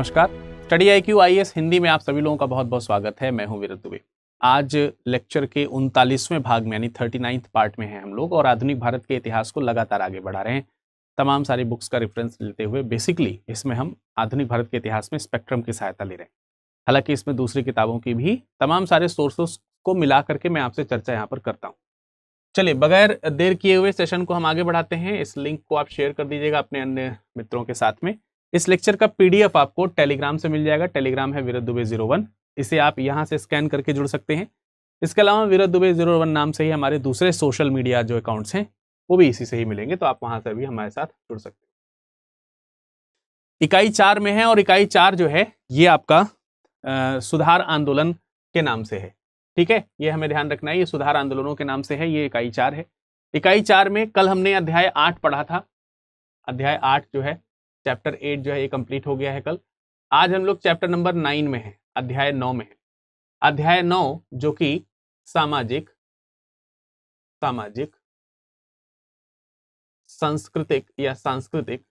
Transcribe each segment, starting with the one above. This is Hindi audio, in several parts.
नमस्कार स्टडी आई क्यू हिंदी में आप सभी लोगों का बहुत बहुत स्वागत है मैं हूं वीरत दुबे आज लेक्चर के उनतालीसवें भाग में यानी थर्टी नाइन्थ पार्ट में हैं हम लोग और आधुनिक भारत के इतिहास को लगातार आगे बढ़ा रहे हैं तमाम सारी बुक्स का रेफरेंस लेते हुए बेसिकली इसमें हम आधुनिक भारत के इतिहास में स्पेक्ट्रम की सहायता ले रहे हैं हालांकि इसमें दूसरी किताबों की भी तमाम सारे सोर्सेस को मिला करके मैं आपसे चर्चा यहाँ पर करता हूँ चलिए बगैर देर किए हुए सेशन को हम आगे बढ़ाते हैं इस लिंक को आप शेयर कर दीजिएगा अपने अन्य मित्रों के साथ में इस लेक्चर का पीडीएफ आपको टेलीग्राम से मिल जाएगा टेलीग्राम है वीरत दुबे जीरो वन इसे आप यहाँ से स्कैन करके जुड़ सकते हैं इसके अलावा वीरत दुबे जीरो वन नाम से ही हमारे दूसरे सोशल मीडिया जो अकाउंट्स हैं वो भी इसी से ही मिलेंगे तो आप वहाँ से भी हमारे साथ जुड़ सकते हैं इकाई चार में है और इकाई चार जो है ये आपका आ, सुधार आंदोलन के नाम से है ठीक है ये हमें ध्यान रखना है ये सुधार आंदोलनों के नाम से है ये इकाई चार है इकाई चार में कल हमने अध्याय आठ पढ़ा था अध्याय आठ जो है चैप्टर एट जो है ये कंप्लीट हो गया है कल आज हम लोग चैप्टर नंबर नाइन में है अध्याय नौ में है अध्याय नौ जो कि सामाजिक सामाजिक सांस्कृतिक या सांस्कृतिक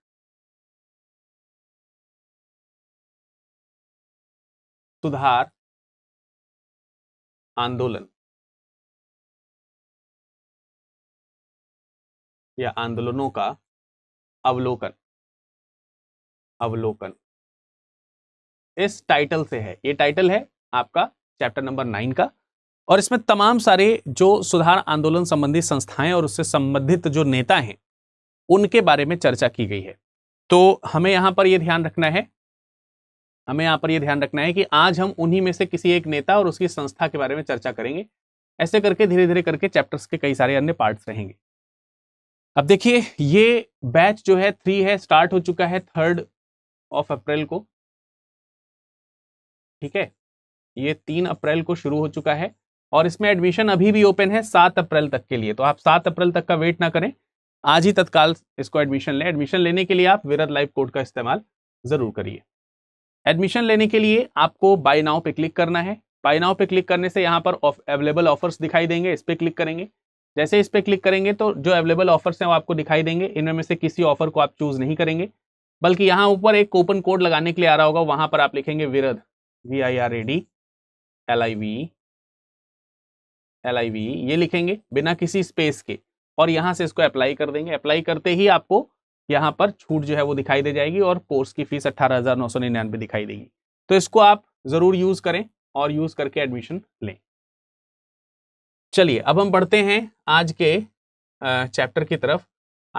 सुधार आंदोलन या आंदोलनों का अवलोकन अवलोकन इस टाइटल से है ये टाइटल है आपका चैप्टर नंबर नाइन का और इसमें तमाम सारे जो सुधार आंदोलन संबंधी संस्थाएं और उससे संबंधित जो नेता हैं उनके बारे में चर्चा की गई है तो हमें यहाँ पर यह ध्यान रखना है हमें यहाँ पर यह ध्यान रखना है कि आज हम उन्हीं में से किसी एक नेता और उसकी संस्था के बारे में चर्चा करेंगे ऐसे करके धीरे धीरे करके चैप्टर्स के कई सारे अन्य पार्ट्स रहेंगे अब देखिए ये बैच जो है थ्री है स्टार्ट हो चुका है थर्ड ऑफ अप्रैल को ठीक है ये तीन अप्रैल को शुरू हो चुका है और इसमें एडमिशन अभी भी ओपन है सात अप्रैल तक के लिए तो आप सात अप्रैल तक का वेट ना करें आज ही तत्काल इसको एडमिशन लें एडमिशन लेने के लिए आप विरद लाइव कोड का इस्तेमाल ज़रूर करिए एडमिशन लेने के लिए आपको बाय नाव पे क्लिक करना है बाय नाव पे क्लिक करने से यहाँ पर अवेलेबल ऑफर्स दिखाई देंगे इस पर क्लिक करेंगे जैसे इस पर क्लिक करेंगे तो जो अवेलेबल ऑफर्स हैं वो आपको दिखाई देंगे इनमें से किसी ऑफर को आप चूज़ नहीं करेंगे बल्कि यहां ऊपर एक कूपन कोड लगाने के लिए आ रहा होगा वहां पर आप लिखेंगे विरध V I R A D L I V L I V ये लिखेंगे बिना किसी स्पेस के और यहाँ से इसको अप्लाई कर देंगे अप्लाई करते ही आपको यहाँ पर छूट जो है वो दिखाई दे जाएगी और कोर्स की फीस अट्ठारह हज़ार नौ सौ निन्यानवे दिखाई देगी तो इसको आप ज़रूर यूज़ करें और यूज़ करके एडमिशन लें चलिए अब हम बढ़ते हैं आज के चैप्टर की तरफ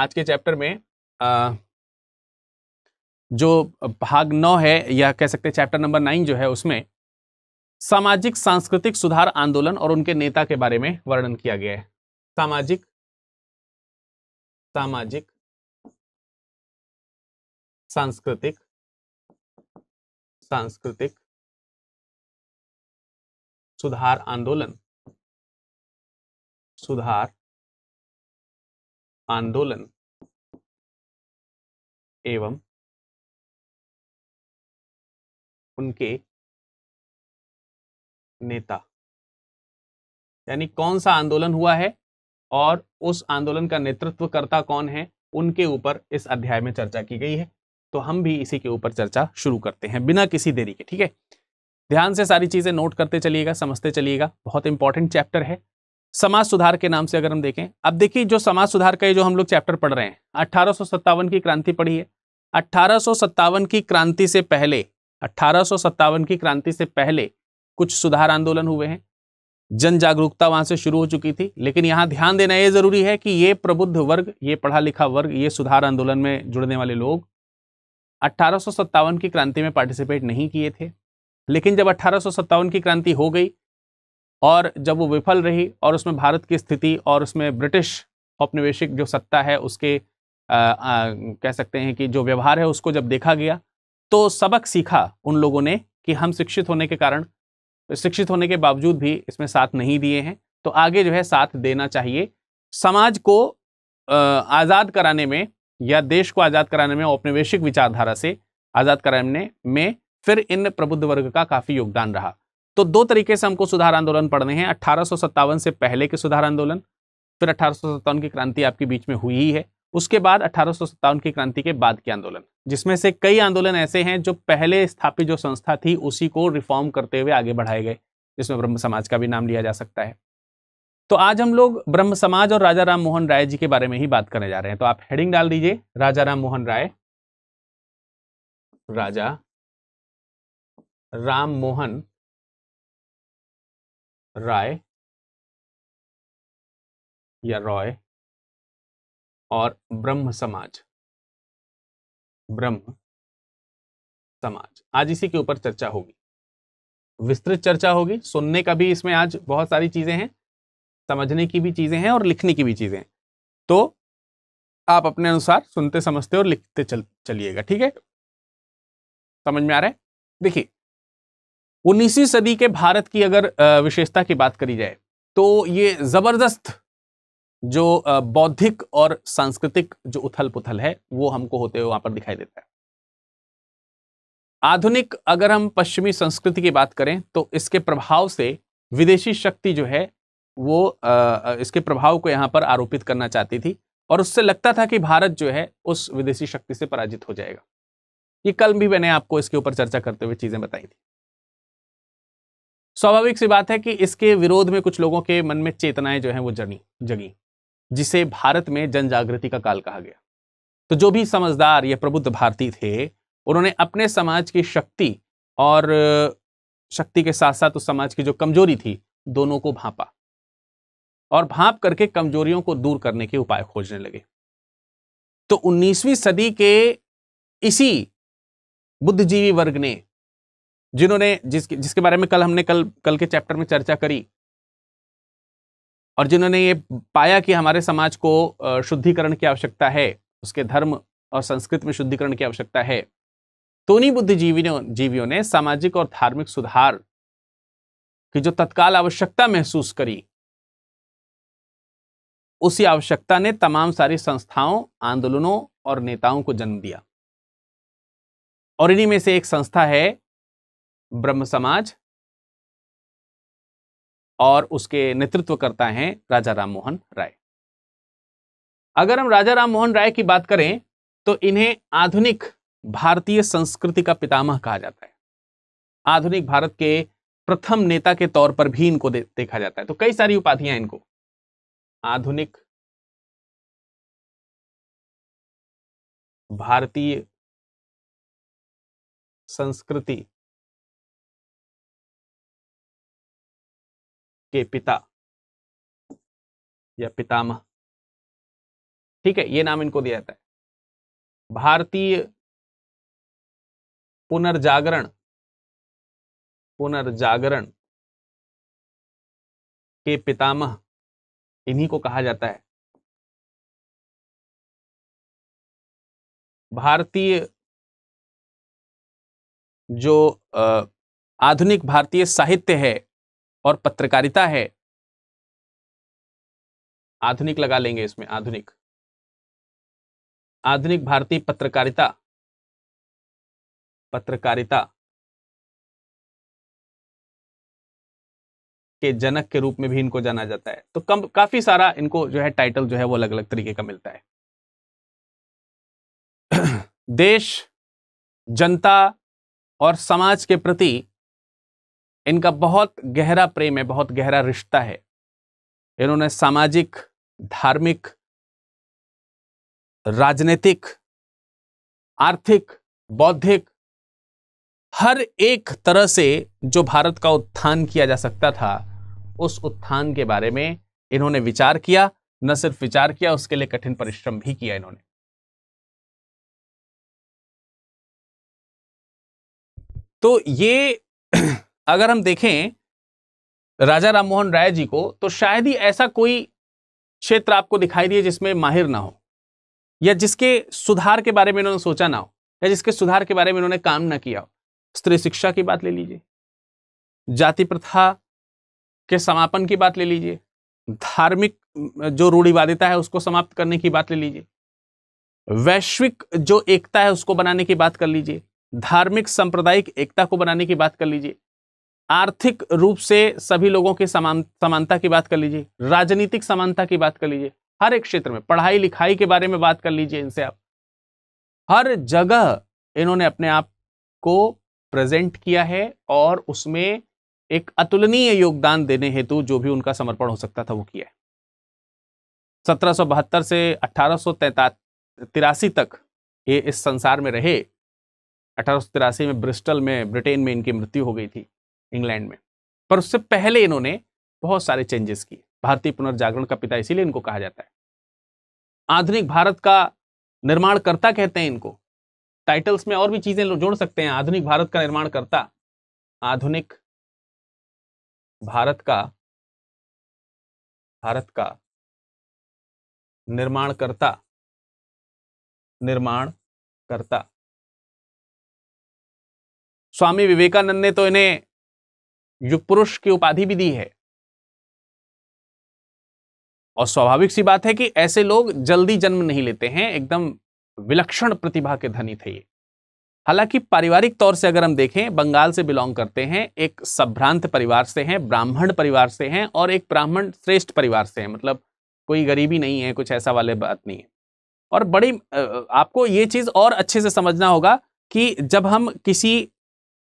आज के चैप्टर में आ, जो भाग नौ है या कह सकते हैं चैप्टर नंबर नाइन जो है उसमें सामाजिक सांस्कृतिक सुधार आंदोलन और उनके नेता के बारे में वर्णन किया गया है सामाजिक सामाजिक सांस्कृतिक सांस्कृतिक सुधार आंदोलन सुधार आंदोलन एवं उनके नेता यानी कौन सा आंदोलन हुआ है और उस आंदोलन का नेतृत्व करता कौन है उनके ऊपर इस अध्याय में चर्चा की गई है तो हम भी इसी के ऊपर चर्चा शुरू करते हैं बिना किसी देरी के ठीक है ध्यान से सारी चीज़ें नोट करते चलिएगा समझते चलिएगा बहुत इंपॉर्टेंट चैप्टर है समाज सुधार के नाम से अगर हम देखें अब देखिए जो समाज सुधार का ये जो हम लोग चैप्टर पढ़ रहे हैं अठारह की क्रांति पढ़ी है अठारह की क्रांति से पहले अट्ठारह की क्रांति से पहले कुछ सुधार आंदोलन हुए हैं जन जागरूकता वहां से शुरू हो चुकी थी लेकिन यहाँ ध्यान देना ये जरूरी है कि ये प्रबुद्ध वर्ग ये पढ़ा लिखा वर्ग ये सुधार आंदोलन में जुड़ने वाले लोग अट्ठारह की क्रांति में पार्टिसिपेट नहीं किए थे लेकिन जब अट्ठारह की क्रांति हो गई और जब वो विफल रही और उसमें भारत की स्थिति और उसमें ब्रिटिश औपनिवेशिक जो सत्ता है उसके आ, आ, कह सकते हैं कि जो व्यवहार है उसको जब देखा गया तो सबक सीखा उन लोगों ने कि हम शिक्षित होने के कारण शिक्षित होने के बावजूद भी इसमें साथ नहीं दिए हैं तो आगे जो है साथ देना चाहिए समाज को आज़ाद कराने में या देश को आज़ाद कराने में औपनिवेशिक विचारधारा से आज़ाद कराने में फिर इन प्रबुद्ध वर्ग का काफ़ी योगदान रहा तो दो तरीके से हमको सुधार आंदोलन पढ़ने हैं अट्ठारह से पहले के सुधार आंदोलन फिर अट्ठारह की क्रांति आपके बीच में हुई ही है उसके बाद अठारह की क्रांति के बाद के आंदोलन जिसमें से कई आंदोलन ऐसे हैं जो पहले स्थापित जो संस्था थी उसी को रिफॉर्म करते हुए आगे बढ़ाए गए जिसमें ब्रह्म समाज का भी नाम लिया जा सकता है तो आज हम लोग ब्रह्म समाज और राजा राम मोहन राय जी के बारे में ही बात करने जा रहे हैं तो आप हेडिंग डाल दीजिए राजा राम मोहन राय राजा राम मोहन राय या रॉय और ब्रह्म समाज ब्रह्म समाज आज इसी के ऊपर चर्चा होगी विस्तृत चर्चा होगी सुनने का भी इसमें आज बहुत सारी चीजें हैं समझने की भी चीजें हैं और लिखने की भी चीजें हैं तो आप अपने अनुसार सुनते समझते और लिखते चल चलिएगा ठीक है समझ में आ रहा है देखिए उन्नीसवीं सदी के भारत की अगर विशेषता की बात करी जाए तो ये जबरदस्त जो बौद्धिक और सांस्कृतिक जो उथल पुथल है वो हमको होते हुए वहां पर दिखाई देता है आधुनिक अगर हम पश्चिमी संस्कृति की बात करें तो इसके प्रभाव से विदेशी शक्ति जो है वो इसके प्रभाव को यहाँ पर आरोपित करना चाहती थी और उससे लगता था कि भारत जो है उस विदेशी शक्ति से पराजित हो जाएगा ये कल भी मैंने आपको इसके ऊपर चर्चा करते हुए चीजें बताई थी स्वाभाविक सी बात है कि इसके विरोध में कुछ लोगों के मन में चेतनाएं जो हैं वो जगी जगी जिसे भारत में जन जागृति का काल कहा गया तो जो भी समझदार या प्रबुद्ध भारती थे उन्होंने अपने समाज की शक्ति और शक्ति के साथ साथ उस समाज की जो कमजोरी थी दोनों को भांपा और भाप करके कमजोरियों को दूर करने के उपाय खोजने लगे तो 19वीं सदी के इसी बुद्धिजीवी वर्ग ने जिन्होंने जिसके जिसके बारे में कल हमने कल कल के चैप्टर में चर्चा करी और जिन्होंने ये पाया कि हमारे समाज को शुद्धिकरण की आवश्यकता है उसके धर्म और संस्कृत में शुद्धिकरण की आवश्यकता है तो उन्हीं बुद्धिजीवी जीवियों ने सामाजिक और धार्मिक सुधार की जो तत्काल आवश्यकता महसूस करी उसी आवश्यकता ने तमाम सारी संस्थाओं आंदोलनों और नेताओं को जन्म दिया और इन्हीं में से एक संस्था है ब्रह्म समाज और उसके नेतृत्व करता है राजा राम मोहन राय अगर हम राजा राम मोहन राय की बात करें तो इन्हें आधुनिक भारतीय संस्कृति का पितामह कहा जाता है आधुनिक भारत के प्रथम नेता के तौर पर भी इनको दे, देखा जाता है तो कई सारी उपाधियां इनको आधुनिक भारतीय संस्कृति के पिता या पितामह ठीक है ये नाम इनको दिया जाता है भारतीय पुनर्जागरण पुनर्जागरण के पितामह इन्हीं को कहा जाता है भारतीय जो आधुनिक भारतीय साहित्य है और पत्रकारिता है आधुनिक लगा लेंगे इसमें आधुनिक आधुनिक भारतीय पत्रकारिता पत्रकारिता के जनक के रूप में भी इनको जाना जाता है तो कम काफी सारा इनको जो है टाइटल जो है वो अलग अलग तरीके का मिलता है देश जनता और समाज के प्रति इनका बहुत गहरा प्रेम है बहुत गहरा रिश्ता है इन्होंने सामाजिक धार्मिक राजनीतिक आर्थिक बौद्धिक हर एक तरह से जो भारत का उत्थान किया जा सकता था उस उत्थान के बारे में इन्होंने विचार किया न सिर्फ विचार किया उसके लिए कठिन परिश्रम भी किया इन्होंने तो ये अगर हम देखें राजा राममोहन राय जी को तो शायद ही ऐसा कोई क्षेत्र आपको दिखाई दिए जिसमें माहिर ना हो या जिसके सुधार के बारे में इन्होंने सोचा ना हो या जिसके सुधार के बारे में इन्होंने काम ना किया हो स्त्री शिक्षा की बात ले लीजिए जाति प्रथा के समापन की बात ले लीजिए धार्मिक जो रूढ़िवादिता है उसको समाप्त करने की बात ले लीजिए वैश्विक जो एकता है उसको बनाने की बात कर लीजिए धार्मिक सांप्रदायिक एकता को बनाने की बात कर लीजिए आर्थिक रूप से सभी लोगों की समान समानता की बात कर लीजिए राजनीतिक समानता की बात कर लीजिए हर एक क्षेत्र में पढ़ाई लिखाई के बारे में बात कर लीजिए इनसे आप हर जगह इन्होंने अपने आप को प्रेजेंट किया है और उसमें एक अतुलनीय योगदान देने हेतु जो भी उनका समर्पण हो सकता था वो किया है सत्रह से अठारह तिरासी तक ये इस संसार में रहे अठारह में ब्रिस्टल में ब्रिटेन में इनकी मृत्यु हो गई थी इंग्लैंड में पर उससे पहले इन्होंने बहुत सारे चेंजेस किए भारतीय पुनर्जागरण का पिता इसीलिए इनको कहा जाता है आधुनिक भारत का निर्माणकर्ता कहते हैं इनको टाइटल्स में और भी चीजें जोड़ सकते हैं आधुनिक भारत का निर्माणकर्ता आधुनिक भारत का भारत का निर्माणकर्ता निर्माण करता स्वामी विवेकानंद ने तो इन्हें युग पुरुष की उपाधि भी दी है और स्वाभाविक सी बात है कि ऐसे लोग जल्दी जन्म नहीं लेते हैं एकदम विलक्षण प्रतिभा के धनी थे ये हालांकि पारिवारिक तौर से अगर हम देखें बंगाल से बिलोंग करते हैं एक संभ्रांत परिवार से हैं ब्राह्मण परिवार से हैं और एक ब्राह्मण श्रेष्ठ परिवार से हैं मतलब कोई गरीबी नहीं है कुछ ऐसा वाले बात नहीं है और बड़ी आपको ये चीज़ और अच्छे से समझना होगा कि जब हम किसी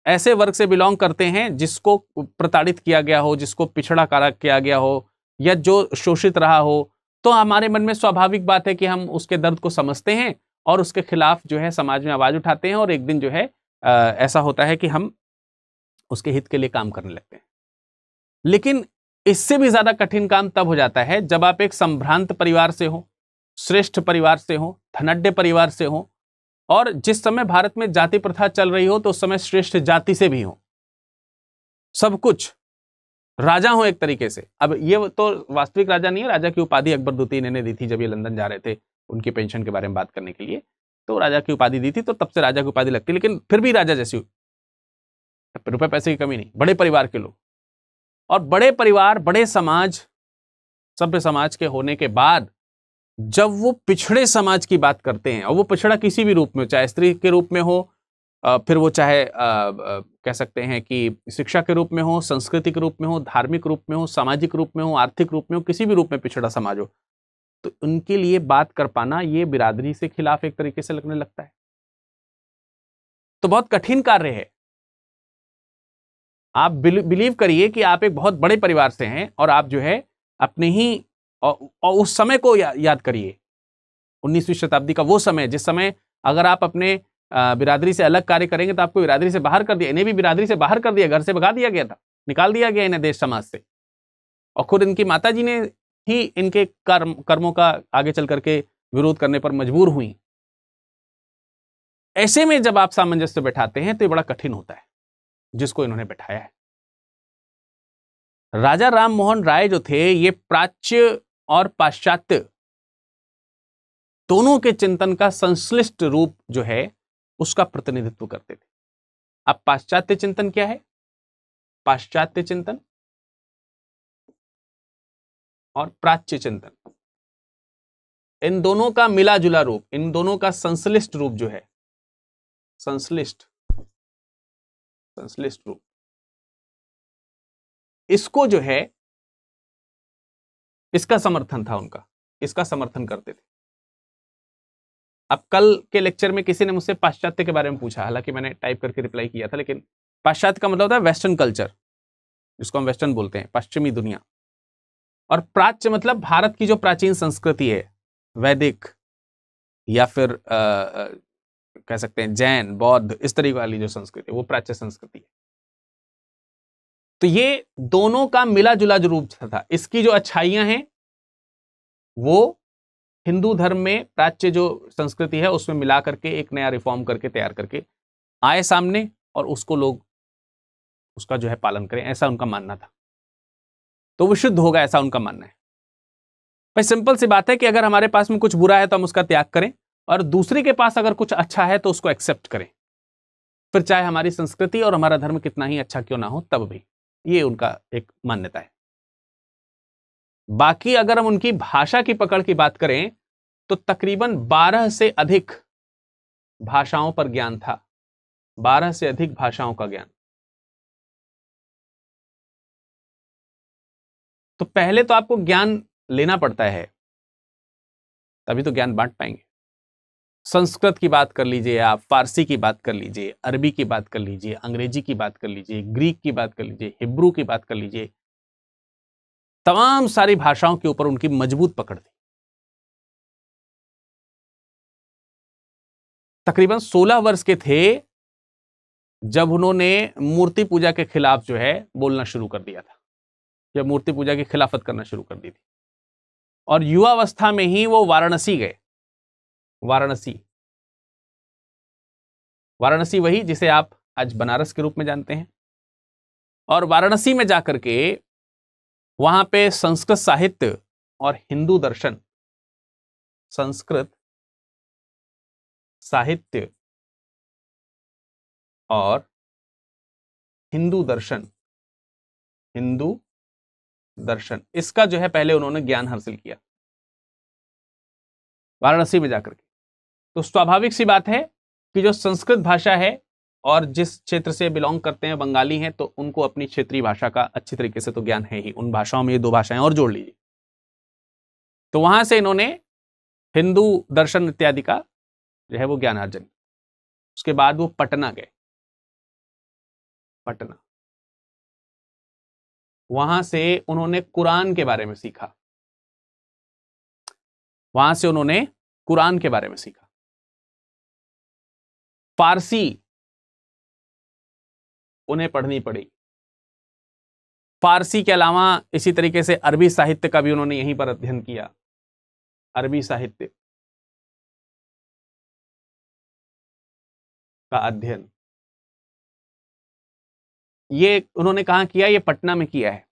ऐसे वर्ग से बिलोंग करते हैं जिसको प्रताड़ित किया गया हो जिसको पिछड़ा कारा किया गया हो या जो शोषित रहा हो तो हमारे मन में स्वाभाविक बात है कि हम उसके दर्द को समझते हैं और उसके खिलाफ जो है समाज में आवाज़ उठाते हैं और एक दिन जो है आ, ऐसा होता है कि हम उसके हित के लिए काम करने लगते हैं लेकिन इससे भी ज़्यादा कठिन काम तब हो जाता है जब आप एक संभ्रांत परिवार से हो श्रेष्ठ परिवार से हो धनड्य परिवार से हो और जिस समय भारत में जाति प्रथा चल रही हो तो उस समय श्रेष्ठ जाति से भी हो सब कुछ राजा हो एक तरीके से अब ये तो वास्तविक राजा नहीं है राजा की उपाधि अकबर द्वितीय ने दी थी जब ये लंदन जा रहे थे उनकी पेंशन के बारे में बात करने के लिए तो राजा की उपाधि दी थी तो तब से राजा की उपाधि लगती लेकिन फिर भी राजा जैसी रुपए पैसे की कमी नहीं बड़े परिवार के लोग और बड़े परिवार बड़े समाज सभ्य समाज के होने के बाद जब वो पिछड़े समाज की बात करते हैं और वो पिछड़ा किसी भी रूप में चाहे स्त्री के रूप में हो फिर वो चाहे कह सकते हैं कि शिक्षा के रूप में हो संस्कृति के रूप में हो धार्मिक रूप में हो सामाजिक रूप में हो आर्थिक रूप में हो किसी भी रूप में पिछड़ा समाज हो तो उनके लिए बात कर पाना ये बिरादरी से खिलाफ एक तरीके से लगने लगता है तो बहुत कठिन कार्य है आप बिलीव करिए कि आप एक बहुत बड़े परिवार से हैं और आप जो है अपने ही और, और उस समय को या, याद करिए उन्नीसवीं शताब्दी का वो समय जिस समय अगर आप अपने बिरादरी से अलग कार्य करेंगे तो आपको बिरादरी से बाहर कर दिया इन्हें भी बिरादरी से बाहर कर दिया घर से भगा दिया गया था निकाल दिया गया इन्हें देश समाज से और खुद इनकी माता जी ने ही इनके कर्म कर्मों का आगे चल करके विरोध करने पर मजबूर हुई ऐसे में जब आप सामंजस्य बैठाते हैं तो ये बड़ा कठिन होता है जिसको इन्होंने बैठाया है राजा राम मोहन राय जो थे ये प्राच्य और पाश्चात्य दोनों के चिंतन का संश्लिष्ट रूप जो है उसका प्रतिनिधित्व करते थे अब पाश्चात्य चिंतन क्या है पाश्चात्य चिंतन और प्राच्य चिंतन इन दोनों का मिला जुला रूप इन दोनों का संश्लिष्ट रूप जो है संश्लिष्ट संश्लिष्ट रूप इसको जो है इसका समर्थन था उनका इसका समर्थन करते थे अब कल के लेक्चर में किसी ने मुझसे पाश्चात्य के बारे में पूछा हालांकि मैंने टाइप करके रिप्लाई किया था लेकिन पाश्चात्य का मतलब होता है वेस्टर्न कल्चर जिसको हम वेस्टर्न बोलते हैं पश्चिमी दुनिया और प्राच्य मतलब भारत की जो प्राचीन संस्कृति है वैदिक या फिर आ, कह सकते हैं जैन बौद्ध इस तरीके वाली जो संस्कृति है वो प्राच्य संस्कृति है तो ये दोनों का मिला जुला जो रूप था इसकी जो अच्छाइयां हैं वो हिंदू धर्म में प्राच्य जो संस्कृति है उसमें मिला करके एक नया रिफॉर्म करके तैयार करके आए सामने और उसको लोग उसका जो है पालन करें ऐसा उनका मानना था तो वो शुद्ध होगा ऐसा उनका मानना है भाई सिंपल सी बात है कि अगर हमारे पास में कुछ बुरा है तो हम उसका त्याग करें और दूसरे के पास अगर कुछ अच्छा है तो उसको एक्सेप्ट करें फिर चाहे हमारी संस्कृति और हमारा धर्म कितना ही अच्छा क्यों ना हो तब भी ये उनका एक मान्यता है बाकी अगर हम उनकी भाषा की पकड़ की बात करें तो तकरीबन 12 से अधिक भाषाओं पर ज्ञान था 12 से अधिक भाषाओं का ज्ञान तो पहले तो आपको ज्ञान लेना पड़ता है तभी तो ज्ञान बांट पाएंगे संस्कृत की बात कर लीजिए आप फारसी की बात कर लीजिए अरबी की बात कर लीजिए अंग्रेजी की बात कर लीजिए ग्रीक की बात कर लीजिए हिब्रू की बात कर लीजिए तमाम सारी भाषाओं के ऊपर उनकी मजबूत पकड़ थी तकरीबन 16 वर्ष के थे जब उन्होंने मूर्ति पूजा के खिलाफ जो है बोलना शुरू कर दिया था जब मूर्ति पूजा की खिलाफत करना शुरू कर दी थी और युवावस्था में ही वो वाराणसी गए वाराणसी वाराणसी वही जिसे आप आज हम्म। बनारस के रूप में जानते हैं और वाराणसी में जाकर के वहां पे संस्कृत साहित्य और हिंदू दर्शन संस्कृत साहित्य और हिंदू दर्शन हिंदू दर्शन इसका जो है पहले उन्होंने ज्ञान हासिल किया वाराणसी में जाकर के तो स्वाभाविक सी बात है कि जो संस्कृत भाषा है और जिस क्षेत्र से बिलोंग करते हैं बंगाली हैं तो उनको अपनी क्षेत्रीय भाषा का अच्छी तरीके से तो ज्ञान है ही उन भाषाओं में ये दो भाषाएं और जोड़ लीजिए तो वहां से इन्होंने हिंदू दर्शन इत्यादि का जो है वो ज्ञान अर्जन उसके बाद वो पटना गए पटना वहां से उन्होंने कुरान के बारे में सीखा वहां से उन्होंने कुरान के बारे में सीखा फारसी उन्हें पढ़नी पड़ी फारसी के अलावा इसी तरीके से अरबी साहित्य का भी उन्होंने यहीं पर अध्ययन किया अरबी साहित्य का अध्ययन ये उन्होंने कहा किया ये पटना में किया है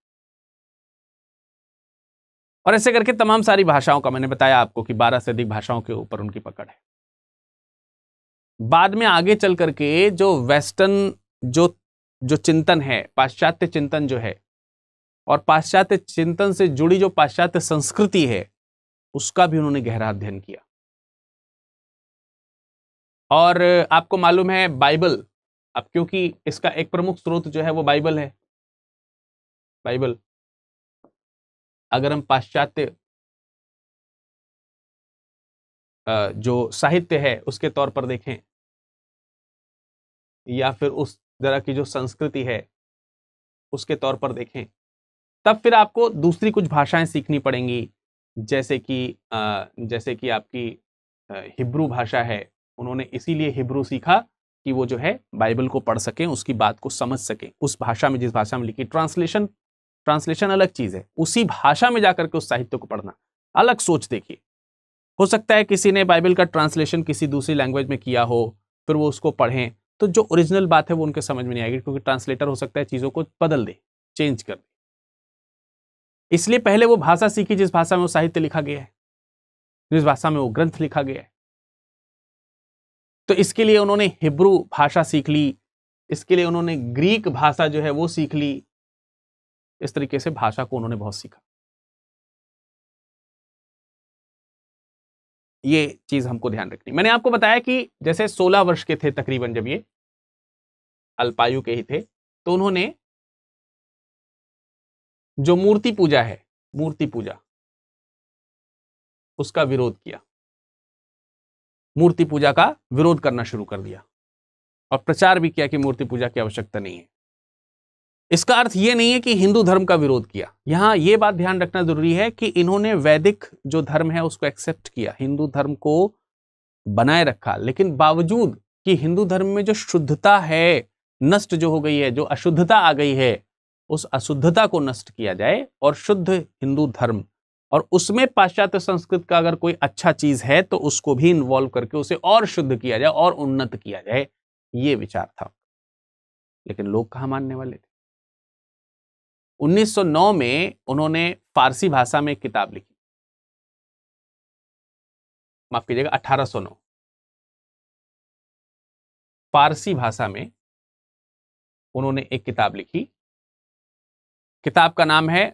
और ऐसे करके तमाम सारी भाषाओं का मैंने बताया आपको कि 12 से अधिक भाषाओं के ऊपर उनकी पकड़ है बाद में आगे चल करके जो वेस्टर्न जो जो चिंतन है पाश्चात्य चिंतन जो है और पाश्चात्य चिंतन से जुड़ी जो पाश्चात्य संस्कृति है उसका भी उन्होंने गहरा अध्ययन किया और आपको मालूम है बाइबल अब क्योंकि इसका एक प्रमुख स्रोत जो है वो बाइबल है बाइबल अगर हम पाश्चात्य जो साहित्य है उसके तौर पर देखें या फिर उस जरा की जो संस्कृति है उसके तौर पर देखें तब फिर आपको दूसरी कुछ भाषाएं सीखनी पड़ेंगी जैसे कि जैसे कि आपकी हिब्रू भाषा है उन्होंने इसीलिए हिब्रू सीखा कि वो जो है बाइबल को पढ़ सकें उसकी बात को समझ सकें उस भाषा में जिस भाषा में लिखी ट्रांसलेशन ट्रांसलेशन अलग चीज़ है उसी भाषा में जाकर के उस साहित्य को पढ़ना अलग सोच देखिए हो सकता है किसी ने बाइबल का ट्रांसलेशन किसी दूसरी लैंग्वेज में किया हो फिर वो उसको पढ़ें तो जो ओरिजिनल बात है वो उनके समझ में नहीं आएगी क्योंकि ट्रांसलेटर हो सकता है चीज़ों को बदल दे चेंज कर दे इसलिए पहले वो भाषा सीखी जिस भाषा में वो साहित्य लिखा गया है जिस भाषा में वो ग्रंथ लिखा गया है तो इसके लिए उन्होंने हिब्रू भाषा सीख ली इसके लिए उन्होंने ग्रीक भाषा जो है वो सीख ली इस तरीके से भाषा को उन्होंने बहुत सीखा ये चीज़ हमको ध्यान रखनी मैंने आपको बताया कि जैसे 16 वर्ष के थे तकरीबन जब ये अल्पायु के ही थे तो उन्होंने जो मूर्ति पूजा है मूर्ति पूजा उसका विरोध किया मूर्ति पूजा का विरोध करना शुरू कर दिया और प्रचार भी किया कि मूर्ति पूजा की आवश्यकता नहीं है इसका अर्थ ये नहीं है कि हिंदू धर्म का विरोध किया यहाँ ये बात ध्यान रखना जरूरी है कि इन्होंने वैदिक जो धर्म है उसको एक्सेप्ट किया हिंदू धर्म को बनाए रखा लेकिन बावजूद कि हिंदू धर्म में जो शुद्धता है नष्ट जो हो गई है जो अशुद्धता आ गई है उस अशुद्धता को नष्ट किया जाए और शुद्ध हिंदू धर्म और उसमें पाश्चात्य संस्कृत का अगर कोई अच्छा चीज है तो उसको भी इन्वॉल्व करके उसे और शुद्ध किया जाए और उन्नत किया जाए ये विचार था लेकिन लोग कहाँ मानने वाले थे 1909 में उन्होंने फारसी भाषा में एक किताब लिखी माफ कीजिएगा 1809 फारसी भाषा में उन्होंने एक किताब लिखी किताब का नाम है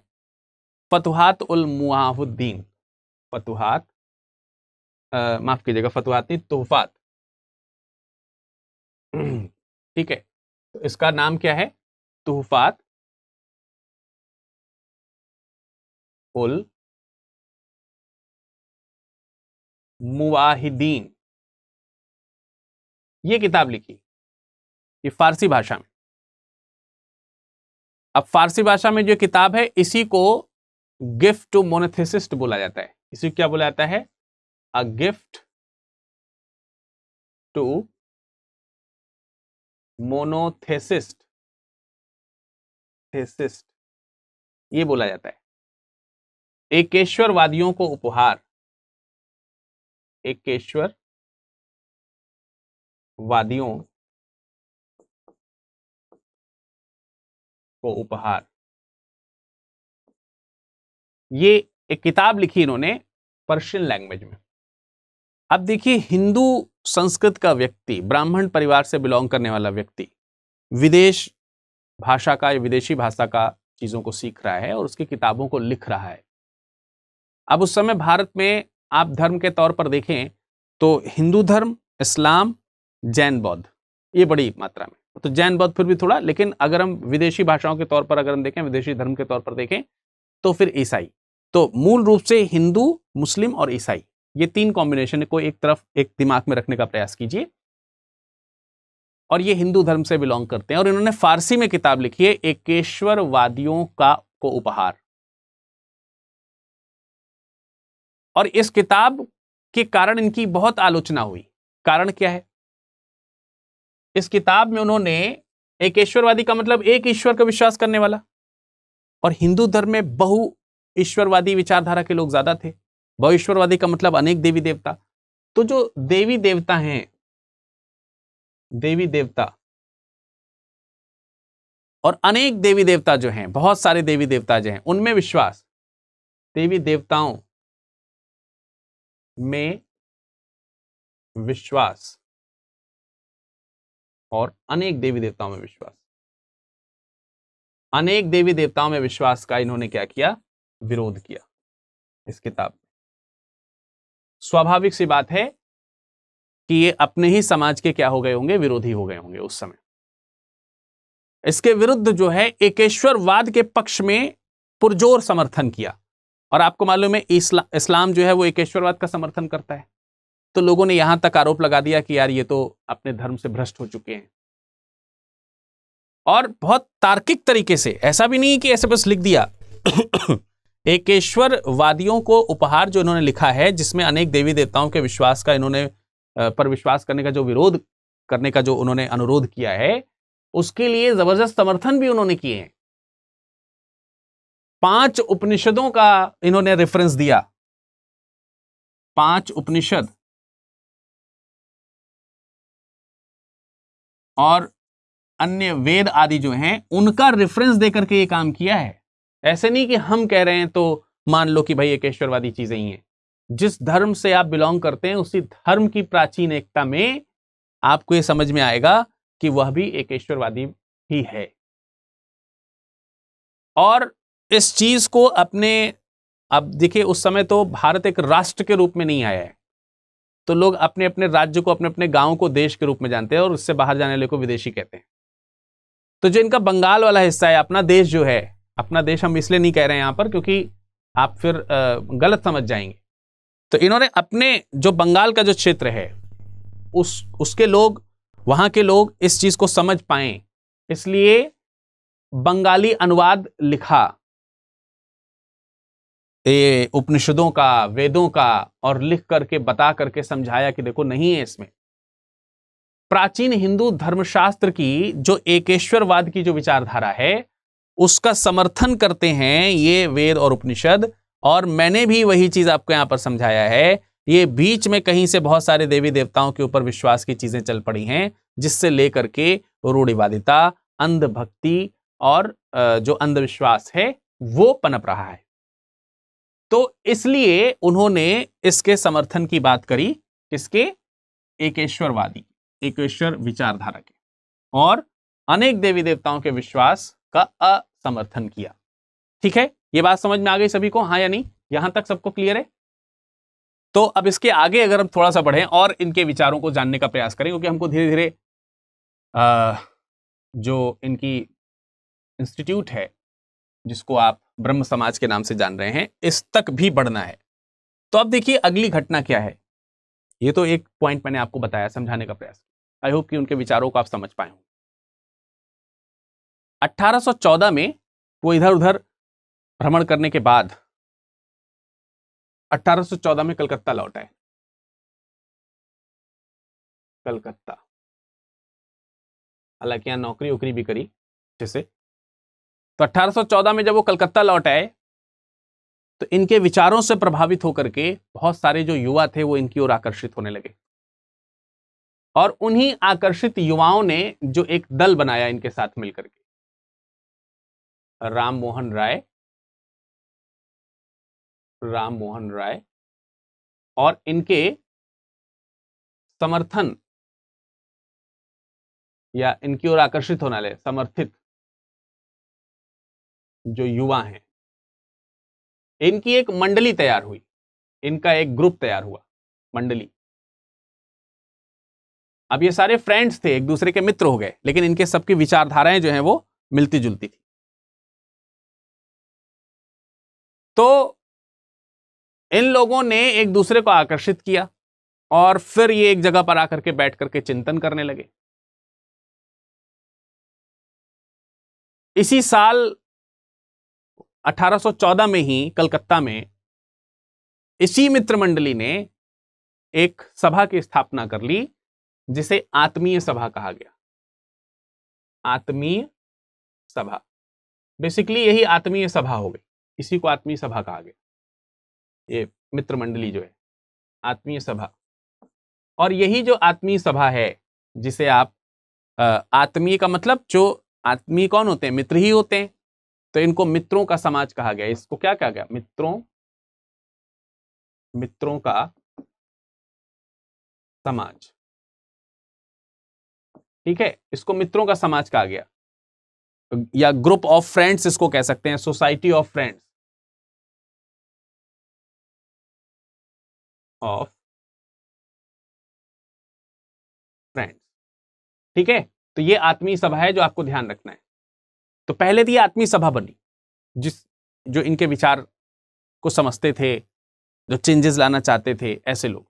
फतुहात उल मुआहुद्दीन फतुहात माफ कीजिएगा फतुहात नहीं तोहफात ठीक है तो इसका नाम क्या है तोहफात उल मुवाहिदीन ये किताब लिखी ये फारसी भाषा में अब फारसी भाषा में जो किताब है इसी को गिफ्ट टू मोनेथिसिस्ट बोला जाता है इसी को क्या बोला जाता है अ गिफ्ट टू मोनोथेसिस्ट थेसिस्ट ये बोला जाता है एकेश्वरवादियों को उपहार एकेश्वर वादियों को उपहार ये एक किताब लिखी इन्होंने पर्शियन लैंग्वेज में अब देखिए हिंदू संस्कृत का व्यक्ति ब्राह्मण परिवार से बिलोंग करने वाला व्यक्ति विदेश भाषा का या विदेशी भाषा का चीज़ों को सीख रहा है और उसकी किताबों को लिख रहा है अब उस समय भारत में आप धर्म के तौर पर देखें तो हिंदू धर्म इस्लाम जैन बौद्ध ये बड़ी मात्रा में तो जैन बौद्ध फिर भी थोड़ा लेकिन अगर हम विदेशी भाषाओं के तौर पर अगर हम देखें विदेशी धर्म के तौर पर देखें तो फिर ईसाई तो मूल रूप से हिंदू मुस्लिम और ईसाई ये तीन कॉम्बिनेशन को एक तरफ एक दिमाग में रखने का प्रयास कीजिए और ये हिंदू धर्म से बिलोंग करते हैं और इन्होंने फारसी में किताब लिखी है एकेश्वरवादियों का को उपहार और इस किताब के कारण इनकी बहुत आलोचना हुई कारण क्या है इस किताब में उन्होंने एक ईश्वरवादी का मतलब एक ईश्वर का विश्वास करने वाला और हिंदू धर्म में बहु ईश्वरवादी विचारधारा के लोग ज्यादा थे बहु ईश्वरवादी का मतलब अनेक देवी देवता तो जो देवी देवता हैं देवी देवता और अनेक देवी देवता जो हैं बहुत सारे देवी देवता जो हैं उनमें विश्वास देवी देवताओं में विश्वास और अनेक देवी देवताओं में विश्वास अनेक देवी देवताओं में विश्वास का इन्होंने क्या किया विरोध किया इस किताब में स्वाभाविक सी बात है कि ये अपने ही समाज के क्या हो गए होंगे विरोधी हो गए होंगे उस समय इसके विरुद्ध जो है एकेश्वरवाद के पक्ष में पुरजोर समर्थन किया और आपको मालूम है इस्ला, इस्लाम जो है वो एकेश्वरवाद का समर्थन करता है तो लोगों ने यहाँ तक आरोप लगा दिया कि यार ये तो अपने धर्म से भ्रष्ट हो चुके हैं और बहुत तार्किक तरीके से ऐसा भी नहीं कि ऐसे बस लिख दिया एकेश्वरवादियों को उपहार जो इन्होंने लिखा है जिसमें अनेक देवी देवताओं के विश्वास का इन्होंने पर विश्वास करने का जो विरोध करने का जो उन्होंने अनुरोध किया है उसके लिए जबरदस्त समर्थन भी उन्होंने किए हैं पांच उपनिषदों का इन्होंने रेफरेंस दिया पांच उपनिषद और अन्य वेद आदि जो हैं उनका रेफरेंस देकर के ये काम किया है ऐसे नहीं कि हम कह रहे हैं तो मान लो कि भाई एकेश्वरवादी चीजें ही हैं जिस धर्म से आप बिलोंग करते हैं उसी धर्म की प्राचीन एकता में आपको ये समझ में आएगा कि वह भी एकेश्वरवादी ही है और इस चीज़ को अपने अब देखिए उस समय तो भारत एक राष्ट्र के रूप में नहीं आया है तो लोग अपने अपने राज्य को अपने अपने गांव को देश के रूप में जानते हैं और उससे बाहर जाने वाले को विदेशी कहते हैं तो जो इनका बंगाल वाला हिस्सा है अपना देश जो है अपना देश हम इसलिए नहीं कह रहे हैं यहाँ पर क्योंकि आप फिर गलत समझ जाएंगे तो इन्होंने अपने जो बंगाल का जो क्षेत्र है उस उसके लोग वहाँ के लोग इस चीज़ को समझ पाए इसलिए बंगाली अनुवाद लिखा ये उपनिषदों का वेदों का और लिख करके बता करके समझाया कि देखो नहीं है इसमें प्राचीन हिंदू धर्मशास्त्र की जो एकेश्वरवाद की जो विचारधारा है उसका समर्थन करते हैं ये वेद और उपनिषद और मैंने भी वही चीज़ आपको यहाँ पर समझाया है ये बीच में कहीं से बहुत सारे देवी देवताओं के ऊपर विश्वास की चीज़ें चल पड़ी हैं जिससे लेकर के रूढ़िवादिता अंधभक्ति और जो अंधविश्वास है वो पनप रहा है तो इसलिए उन्होंने इसके समर्थन की बात करी किसके एकेश्वरवादी एकेश्वर विचारधारा के और अनेक देवी देवताओं के विश्वास का असमर्थन किया ठीक है ये बात समझ में आ गई सभी को हाँ या नहीं यहां तक सबको क्लियर है तो अब इसके आगे अगर हम थोड़ा सा बढ़ें और इनके विचारों को जानने का प्रयास करें क्योंकि हमको धीरे धीरे जो इनकी इंस्टीट्यूट है जिसको आप ब्रह्म समाज के नाम से जान रहे हैं इस तक भी बढ़ना है तो अब देखिए अगली घटना क्या है ये तो एक पॉइंट मैंने आपको बताया समझाने का प्रयास आई होप कि उनके विचारों को आप समझ पाए हों 1814 में वो इधर उधर भ्रमण करने के बाद 1814 में कलकत्ता लौट आए कलकत्ता हालांकि यहां नौकरी उकरी भी करी जैसे तो 1814 में जब वो कलकत्ता लौट आए तो इनके विचारों से प्रभावित होकर के बहुत सारे जो युवा थे वो इनकी ओर आकर्षित होने लगे और उन्हीं आकर्षित युवाओं ने जो एक दल बनाया इनके साथ मिलकर के राम मोहन राय राम मोहन राय और इनके समर्थन या इनकी ओर आकर्षित होने वाले समर्थित जो युवा हैं इनकी एक मंडली तैयार हुई इनका एक ग्रुप तैयार हुआ मंडली अब ये सारे फ्रेंड्स थे एक दूसरे के मित्र हो गए लेकिन इनके सबकी विचारधाराएं जो हैं वो मिलती जुलती थी तो इन लोगों ने एक दूसरे को आकर्षित किया और फिर ये एक जगह पर आकर के बैठ करके चिंतन करने लगे इसी साल 1814 में ही कलकत्ता में इसी मित्र मंडली ने एक सभा की स्थापना कर ली जिसे आत्मीय सभा कहा गया आत्मीय सभा बेसिकली यही आत्मीय सभा हो गई इसी को आत्मीय सभा कहा गया ये मित्र मंडली जो है आत्मीय सभा और यही जो आत्मीय सभा है जिसे आप आत्मीय का मतलब जो आत्मीय कौन होते हैं मित्र ही होते हैं तो इनको मित्रों का समाज कहा गया इसको क्या कहा गया मित्रों मित्रों का समाज ठीक है इसको मित्रों का समाज कहा गया या ग्रुप ऑफ फ्रेंड्स इसको कह सकते हैं society of friends of friends ठीक है तो ये आत्मीय सभा है जो आपको ध्यान रखना है तो पहले तो ये आत्मी सभा बनी जिस जो इनके विचार को समझते थे जो चेंजेस लाना चाहते थे ऐसे लोग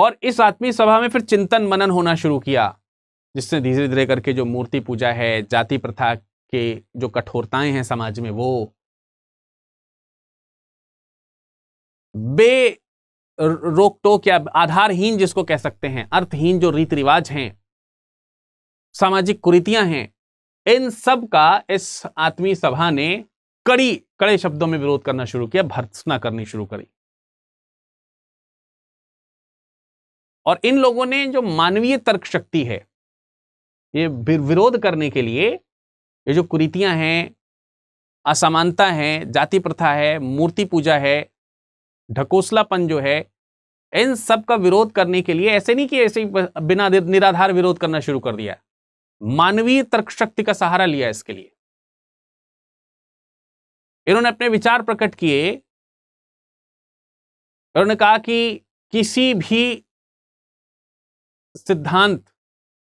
और इस आत्मीय सभा में फिर चिंतन मनन होना शुरू किया जिसने धीरे धीरे करके जो मूर्ति पूजा है जाति प्रथा के जो कठोरताएं हैं समाज में वो बे रोक टोक या आधारहीन जिसको कह सकते हैं अर्थहीन जो रीति रिवाज हैं सामाजिक कुरीतियां हैं इन सब का इस आत्मीय सभा ने कड़ी कड़े शब्दों में विरोध करना शुरू किया भर्सना करनी शुरू करी और इन लोगों ने जो मानवीय तर्क शक्ति है ये विरोध करने के लिए ये जो कुरीतियां हैं असमानता है जाति प्रथा है मूर्ति पूजा है ढकोसलापन जो है इन सब का विरोध करने के लिए ऐसे नहीं कि ऐसे ही बिना निराधार विरोध करना शुरू कर दिया मानवीय तर्क शक्ति का सहारा लिया इसके लिए इन्होंने अपने विचार प्रकट किए उन्होंने कहा कि किसी भी सिद्धांत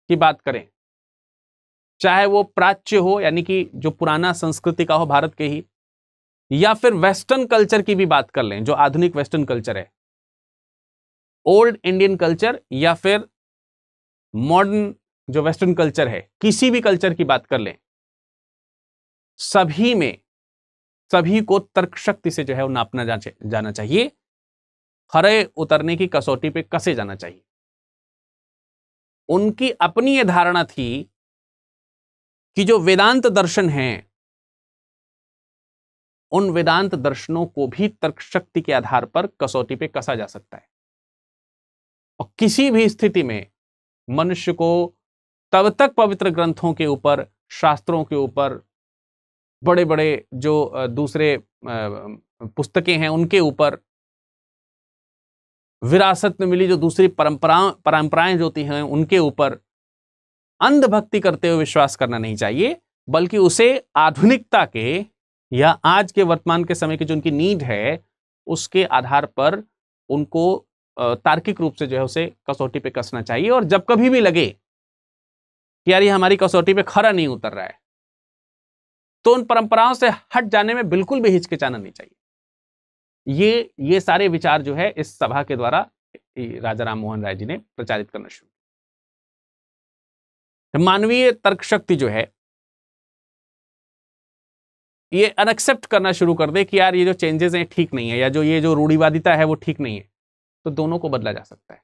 की बात करें चाहे वो प्राच्य हो यानी कि जो पुराना संस्कृति का हो भारत के ही या फिर वेस्टर्न कल्चर की भी बात कर लें जो आधुनिक वेस्टर्न कल्चर है ओल्ड इंडियन कल्चर या फिर मॉडर्न जो वेस्टर्न कल्चर है किसी भी कल्चर की बात कर लें सभी में सभी को तर्क शक्ति से जो है वो नापना जाना चाहिए खरे उतरने की कसौटी पे कसे जाना चाहिए उनकी अपनी यह धारणा थी कि जो वेदांत दर्शन है उन वेदांत दर्शनों को भी तर्क शक्ति के आधार पर कसौटी पे कसा जा सकता है और किसी भी स्थिति में मनुष्य को तब तक पवित्र ग्रंथों के ऊपर शास्त्रों के ऊपर बड़े बड़े जो दूसरे पुस्तकें हैं उनके ऊपर विरासत में मिली जो दूसरी परंपरा परंपराएं जो होती हैं उनके ऊपर अंधभक्ति करते हुए विश्वास करना नहीं चाहिए बल्कि उसे आधुनिकता के या आज के वर्तमान के समय की जो उनकी नीड है उसके आधार पर उनको तार्किक रूप से जो है उसे कसौटी पे कसना चाहिए और जब कभी भी लगे कि यार ये हमारी कसौटी पे खरा नहीं उतर रहा है तो उन परंपराओं से हट जाने में बिल्कुल भी हिचकिचाना नहीं चाहिए ये ये सारे विचार जो है इस सभा के द्वारा राजा राम मोहन राय जी ने प्रचारित करना शुरू किया मानवीय तर्क शक्ति जो है ये अनएक्सेप्ट करना शुरू कर दे कि यार ये जो चेंजेस हैं ठीक नहीं है या जो ये जो रूढ़ीवादिता है वो ठीक नहीं है तो दोनों को बदला जा सकता है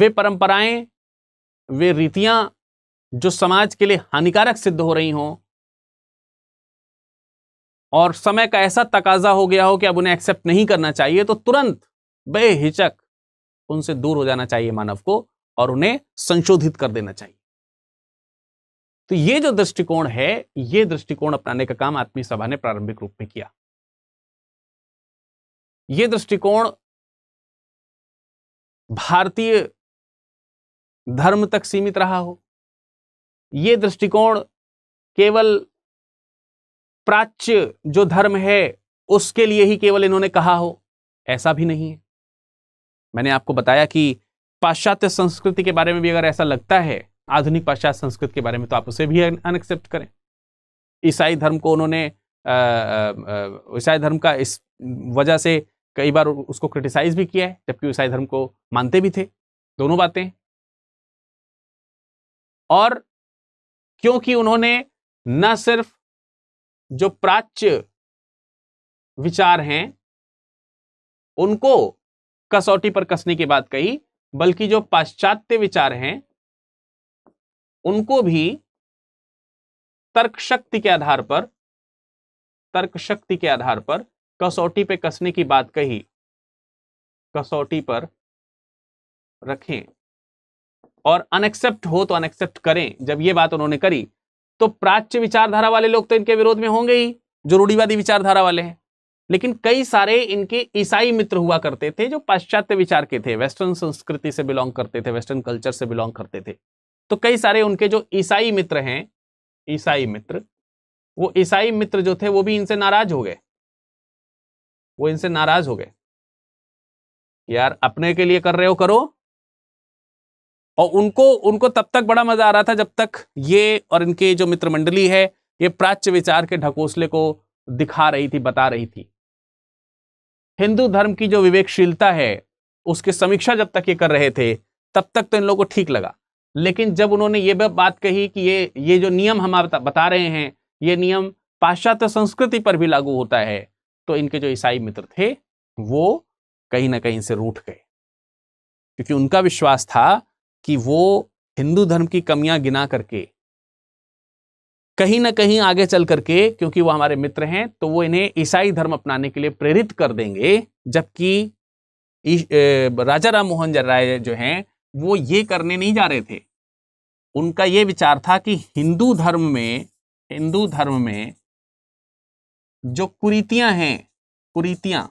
वे परंपराएं वे रीतियां जो समाज के लिए हानिकारक सिद्ध हो रही हों और समय का ऐसा तकाजा हो गया हो कि अब उन्हें एक्सेप्ट नहीं करना चाहिए तो तुरंत बेहिचक उनसे दूर हो जाना चाहिए मानव को और उन्हें संशोधित कर देना चाहिए तो ये जो दृष्टिकोण है ये दृष्टिकोण अपनाने का काम आत्मी सभा ने प्रारंभिक रूप में किया ये दृष्टिकोण भारतीय धर्म तक सीमित रहा हो ये दृष्टिकोण केवल प्राच्य जो धर्म है उसके लिए ही केवल इन्होंने कहा हो ऐसा भी नहीं है मैंने आपको बताया कि पाश्चात्य संस्कृति के बारे में भी अगर ऐसा लगता है आधुनिक पाश्चात्य संस्कृति के बारे में तो आप उसे भी अनएक्सेप्ट करें ईसाई धर्म को उन्होंने ईसाई धर्म का इस वजह से कई बार उसको क्रिटिसाइज भी किया है जबकि ईसाई धर्म को मानते भी थे दोनों बातें और क्योंकि उन्होंने न सिर्फ जो प्राच्य विचार हैं उनको कसौटी पर कसने की बात कही बल्कि जो पाश्चात्य विचार हैं उनको भी तर्क शक्ति के आधार पर तर्क शक्ति के आधार पर कसौटी पे कसने की बात कही कसौटी पर रखें और अनएक्सेप्ट हो तो अनएक्सेप्ट करें जब ये बात उन्होंने करी तो प्राच्य विचारधारा वाले लोग तो इनके विरोध में होंगे ही जो रूढ़ीवादी विचारधारा वाले हैं लेकिन कई सारे इनके ईसाई मित्र हुआ करते थे जो पाश्चात्य विचार के थे वेस्टर्न संस्कृति से बिलोंग करते थे वेस्टर्न कल्चर से बिलोंग करते थे तो कई सारे उनके जो ईसाई मित्र हैं ईसाई मित्र वो ईसाई मित्र जो थे वो भी इनसे नाराज हो गए वो इनसे नाराज हो गए यार अपने के लिए कर रहे हो करो और उनको उनको तब तक बड़ा मजा आ रहा था जब तक ये और इनके जो मित्र मंडली है ये प्राच्य विचार के ढकोसले को दिखा रही थी बता रही थी हिंदू धर्म की जो विवेकशीलता है उसकी समीक्षा जब तक ये कर रहे थे तब तक तो इन लोगों को ठीक लगा लेकिन जब उन्होंने ये बात कही कि ये ये जो नियम हम बता, बता रहे हैं ये नियम पाश्चात्य संस्कृति पर भी लागू होता है तो इनके जो ईसाई मित्र थे वो कहीं ना कहीं से रूठ गए क्योंकि उनका विश्वास था कि वो हिंदू धर्म की कमियां गिना करके कहीं ना कहीं आगे चल करके क्योंकि वो हमारे मित्र हैं तो वो इन्हें ईसाई धर्म अपनाने के लिए प्रेरित कर देंगे जबकि राजा राम मोहन राय जो हैं वो ये करने नहीं जा रहे थे उनका ये विचार था कि हिंदू धर्म में हिंदू धर्म में जो कुरीतियां हैं कुरीतियां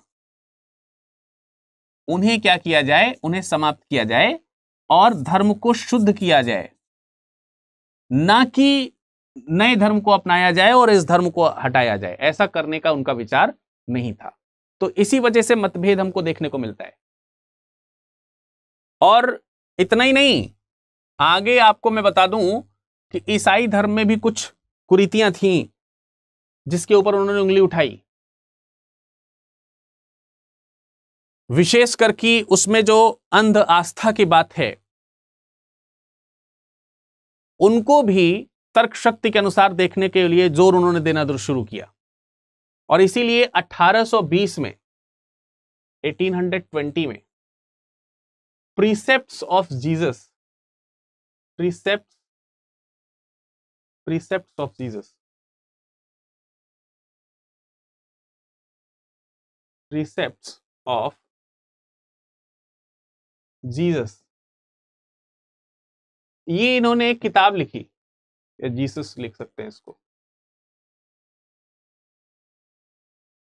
उन्हें क्या किया जाए उन्हें समाप्त किया जाए और धर्म को शुद्ध किया जाए ना कि नए धर्म को अपनाया जाए और इस धर्म को हटाया जाए ऐसा करने का उनका विचार नहीं था तो इसी वजह से मतभेद हमको देखने को मिलता है और इतना ही नहीं आगे आपको मैं बता दूं कि ईसाई धर्म में भी कुछ कुरीतियां थीं जिसके ऊपर उन्होंने उंगली उठाई विशेष करके उसमें जो अंध आस्था की बात है उनको भी तर्क शक्ति के अनुसार देखने के लिए जोर उन्होंने देना शुरू किया और इसीलिए 1820 में 1820 में precept of Jesus precept precept of Jesus precept of Jesus ये इन्होंने एक किताब लिखी या जीसस लिख सकते हैं इसको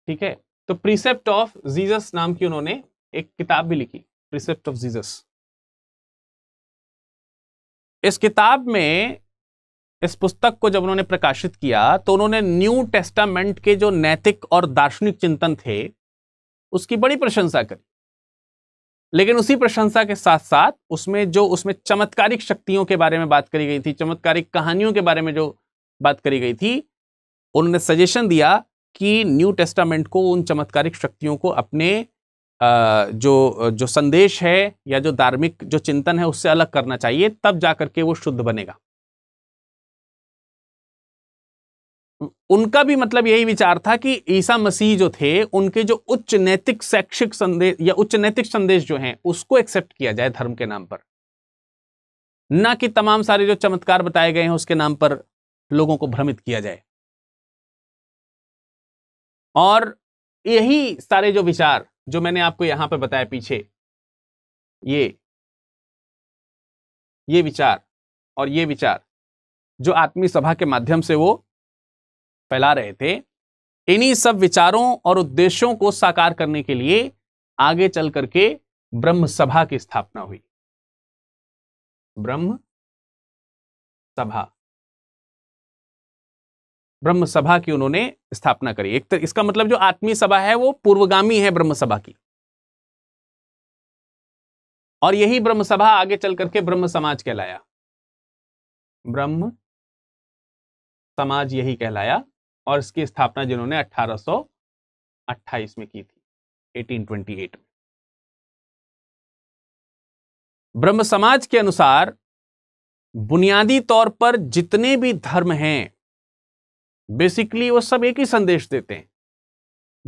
ठीक है तो प्रिसेप्ट ऑफ जीसस नाम की उन्होंने एक किताब भी लिखी प्रिसेप्ट ऑफ जीसस इस किताब में इस पुस्तक को जब उन्होंने प्रकाशित किया तो उन्होंने न्यू टेस्टामेंट के जो नैतिक और दार्शनिक चिंतन थे उसकी बड़ी प्रशंसा करी लेकिन उसी प्रशंसा के साथ साथ उसमें जो उसमें चमत्कारिक शक्तियों के बारे में बात करी गई थी चमत्कारिक कहानियों के बारे में जो बात करी गई थी उन्होंने सजेशन दिया कि न्यू टेस्टामेंट को उन चमत्कारिक शक्तियों को अपने जो जो संदेश है या जो धार्मिक जो चिंतन है उससे अलग करना चाहिए तब जा करके वो शुद्ध बनेगा उनका भी मतलब यही विचार था कि ईसा मसीह जो थे उनके जो उच्च नैतिक शैक्षिक संदेश या उच्च नैतिक संदेश जो हैं उसको एक्सेप्ट किया जाए धर्म के नाम पर ना कि तमाम सारे जो चमत्कार बताए गए हैं उसके नाम पर लोगों को भ्रमित किया जाए और यही सारे जो विचार जो मैंने आपको यहां पर बताया पीछे ये ये विचार और ये विचार जो आत्मी सभा के माध्यम से वो फैला रहे थे इन्हीं सब विचारों और उद्देश्यों को साकार करने के लिए आगे चल करके ब्रह्म सभा की स्थापना हुई ब्रह्म सभा ब्रह्म सभा की उन्होंने स्थापना करी एक तर, इसका मतलब जो आत्मी सभा है वो पूर्वगामी है ब्रह्म सभा की और यही ब्रह्म सभा आगे चल करके ब्रह्म समाज कहलाया ब्रह्म समाज यही कहलाया और इसकी स्थापना जिन्होंने 1828 में की थी 1828 में ब्रह्म समाज के अनुसार बुनियादी तौर पर जितने भी धर्म हैं बेसिकली वो सब एक ही संदेश देते हैं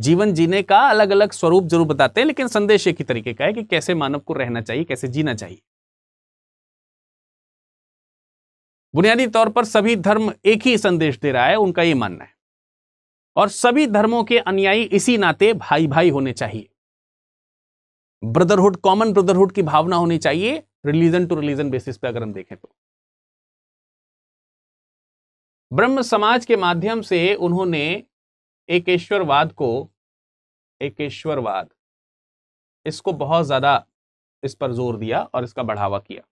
जीवन जीने का अलग अलग स्वरूप जरूर बताते हैं लेकिन संदेश एक ही तरीके का है कि कैसे मानव को रहना चाहिए कैसे जीना चाहिए बुनियादी तौर पर सभी धर्म एक ही संदेश दे रहा है उनका ये मानना है और सभी धर्मों के अनुयायी इसी नाते भाई भाई होने चाहिए ब्रदरहुड कॉमन ब्रदरहुड की भावना होनी चाहिए रिलीजन टू रिलीजन बेसिस पे अगर हम देखें तो ब्रह्म समाज के माध्यम से उन्होंने एकेश्वरवाद को एकेश्वरवाद इसको बहुत ज्यादा इस पर जोर दिया और इसका बढ़ावा किया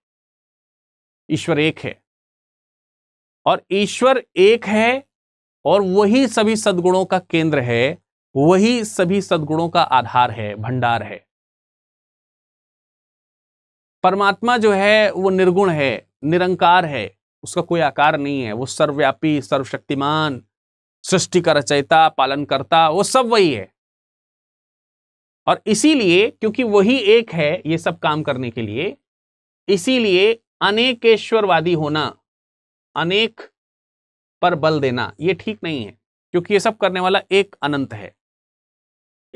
ईश्वर एक है और ईश्वर एक है और वही सभी सद्गुणों का केंद्र है वही सभी सद्गुणों का आधार है भंडार है परमात्मा जो है वो निर्गुण है निरंकार है उसका कोई आकार नहीं है वो सर्वव्यापी सर्वशक्तिमान सृष्टि का रचयिता पालन करता वो सब वही है और इसीलिए क्योंकि वही एक है ये सब काम करने के लिए इसीलिए अनेकेश्वरवादी होना अनेक पर बल देना ये ठीक नहीं है क्योंकि ये सब करने वाला एक अनंत है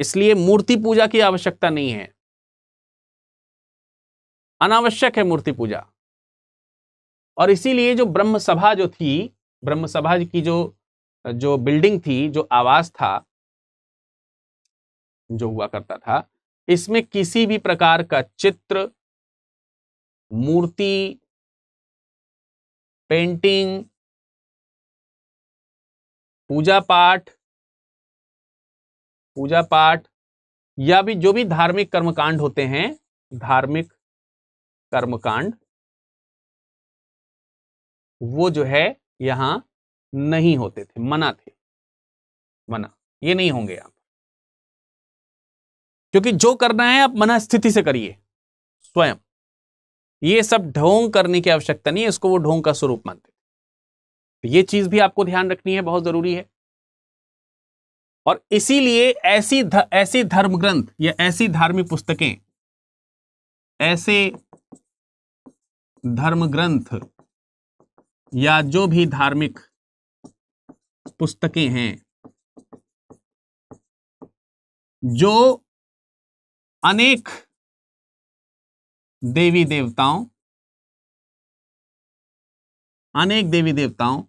इसलिए मूर्ति पूजा की आवश्यकता नहीं है अनावश्यक है मूर्ति पूजा और इसीलिए जो ब्रह्म सभा जो थी ब्रह्म सभा की जो जो बिल्डिंग थी जो आवास था जो हुआ करता था इसमें किसी भी प्रकार का चित्र मूर्ति पेंटिंग पूजा पाठ पूजा पाठ या भी जो भी धार्मिक कर्मकांड होते हैं धार्मिक कर्मकांड वो जो है यहां नहीं होते थे मना थे मना ये नहीं होंगे आप क्योंकि जो करना है आप मना स्थिति से करिए स्वयं ये सब ढोंग करने की आवश्यकता नहीं है इसको वो ढोंग का स्वरूप मानते तो ये चीज भी आपको ध्यान रखनी है बहुत जरूरी है और इसीलिए ऐसी ध, ऐसे धर्म ग्रंथ या ऐसी धार्मिक पुस्तकें ऐसे धर्म ग्रंथ या जो भी धार्मिक पुस्तकें हैं जो अनेक देवी देवताओं अनेक देवी देवताओं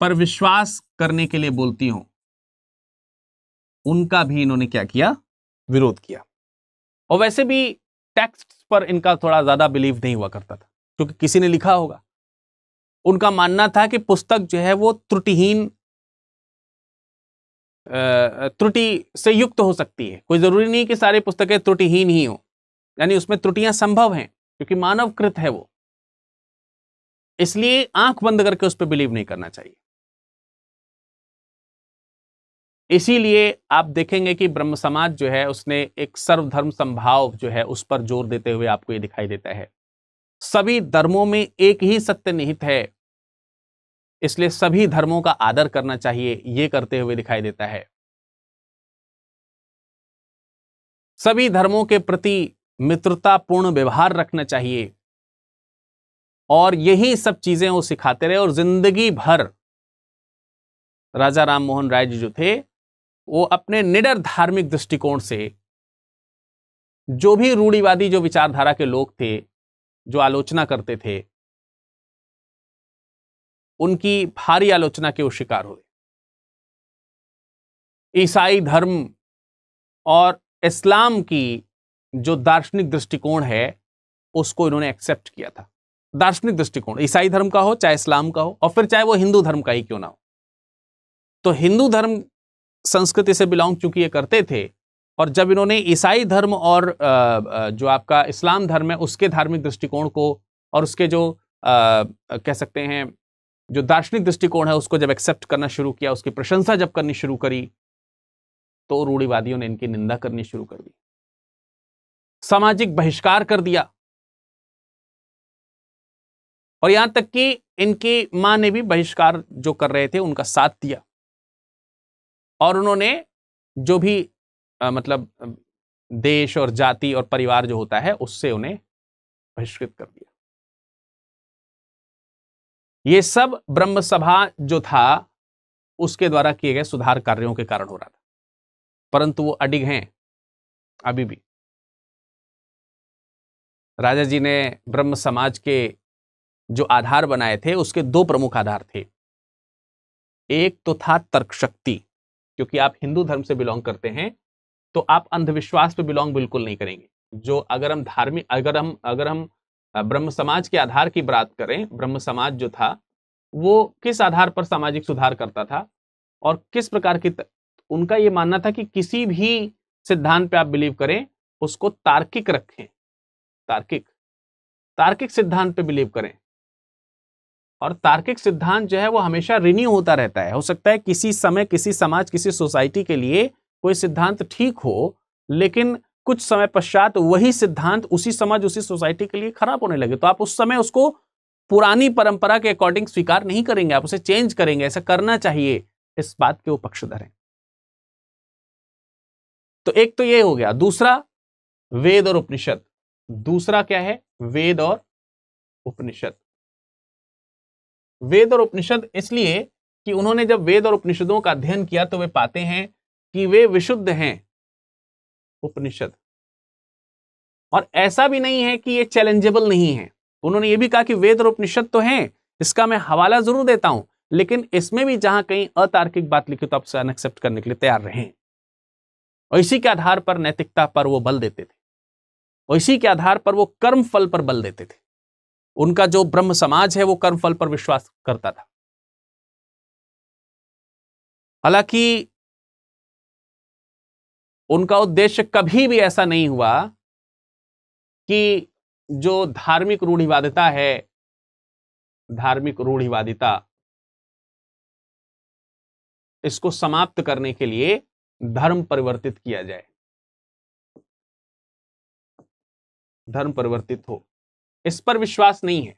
पर विश्वास करने के लिए बोलती हूं उनका भी इन्होंने क्या किया विरोध किया और वैसे भी टेक्स्ट पर इनका थोड़ा ज्यादा बिलीव नहीं हुआ करता था क्योंकि किसी ने लिखा होगा उनका मानना था कि पुस्तक जो है वो त्रुटिहीन त्रुटि से युक्त हो सकती है कोई जरूरी नहीं कि सारी पुस्तकें त्रुटिहीन ही हों यानी उसमें त्रुटियां संभव हैं क्योंकि मानवकृत है वो इसलिए आंख बंद करके उस पर बिलीव नहीं करना चाहिए इसीलिए आप देखेंगे कि ब्रह्म समाज जो है उसने एक सर्वधर्म संभाव जो है उस पर जोर देते हुए आपको ये दिखाई देता है सभी धर्मों में एक ही सत्य निहित है इसलिए सभी धर्मों का आदर करना चाहिए ये करते हुए दिखाई देता है सभी धर्मों के प्रति मित्रतापूर्ण व्यवहार रखना चाहिए और यही सब चीजें वो सिखाते रहे और जिंदगी भर राजा राम मोहन राय जी जो थे वो अपने निडर धार्मिक दृष्टिकोण से जो भी रूढ़ीवादी जो विचारधारा के लोग थे जो आलोचना करते थे उनकी भारी आलोचना के वो शिकार हुए ईसाई धर्म और इस्लाम की जो दार्शनिक दृष्टिकोण है उसको इन्होंने एक्सेप्ट किया था दार्शनिक दृष्टिकोण ईसाई धर्म का हो चाहे इस्लाम का हो और फिर चाहे वो हिंदू धर्म का ही क्यों ना हो तो हिंदू धर्म संस्कृति से बिलोंग चूंकि ये करते थे और जब इन्होंने ईसाई धर्म और जो आपका इस्लाम धर्म है उसके धार्मिक दृष्टिकोण को और उसके जो कह सकते हैं जो दार्शनिक दृष्टिकोण है उसको जब एक्सेप्ट करना शुरू किया उसकी प्रशंसा जब करनी शुरू करी तो रूढ़ीवादियों ने इनकी निंदा करनी शुरू कर दी सामाजिक बहिष्कार कर दिया और यहां तक कि इनकी मां ने भी बहिष्कार जो कर रहे थे उनका साथ दिया और उन्होंने जो भी आ, मतलब देश और जाति और परिवार जो होता है उससे उन्हें बहिष्कृत कर दिया ये सब ब्रह्म सभा जो था उसके द्वारा किए गए सुधार कार्यों के कारण हो रहा था परंतु वो अडिग हैं अभी भी राजा जी ने ब्रह्म समाज के जो आधार बनाए थे उसके दो प्रमुख आधार थे एक तो था तर्क शक्ति क्योंकि आप हिंदू धर्म से बिलोंग करते हैं तो आप अंधविश्वास पे बिलोंग बिल्कुल नहीं करेंगे जो अगर हम धार्मिक अगर हम अगर हम ब्रह्म समाज के आधार की बात करें ब्रह्म समाज जो था वो किस आधार पर सामाजिक सुधार करता था और किस प्रकार की उनका ये मानना था कि किसी भी सिद्धांत पे आप बिलीव करें उसको तार्किक रखें तार्किक तार्किक सिद्धांत पे बिलीव करें और तार्किक सिद्धांत जो है वो हमेशा रिन्यू होता रहता है हो सकता है किसी समय किसी समाज किसी सोसाइटी के लिए कोई सिद्धांत ठीक हो लेकिन कुछ समय पश्चात वही सिद्धांत उसी समाज उसी सोसाइटी के लिए खराब होने लगे तो आप उस समय उसको पुरानी परंपरा के अकॉर्डिंग स्वीकार नहीं करेंगे आप उसे चेंज करेंगे ऐसा करना चाहिए इस बात के वो पक्षधर हैं तो एक तो ये हो गया दूसरा वेद और उपनिषद दूसरा क्या है वेद और उपनिषद वेद और उपनिषद इसलिए कि उन्होंने जब वेद और उपनिषदों का अध्ययन किया तो वे पाते हैं कि वे विशुद्ध हैं उपनिषद और ऐसा भी नहीं है कि ये चैलेंजेबल नहीं है उन्होंने ये भी कहा कि वेद और उपनिषद तो हैं इसका मैं हवाला जरूर देता हूं लेकिन इसमें भी जहां कहीं अतार्किक बात लिखी तो आप अनएक्सेप्ट करने के लिए तैयार रहें और इसी के आधार पर नैतिकता पर वो बल देते थे और इसी के आधार पर वो कर्म फल पर बल देते थे उनका जो ब्रह्म समाज है वो कर्म फल पर विश्वास करता था हालांकि उनका उद्देश्य कभी भी ऐसा नहीं हुआ कि जो धार्मिक रूढ़िवादिता है धार्मिक रूढ़िवादिता इसको समाप्त करने के लिए धर्म परिवर्तित किया जाए धर्म परिवर्तित हो इस पर विश्वास नहीं है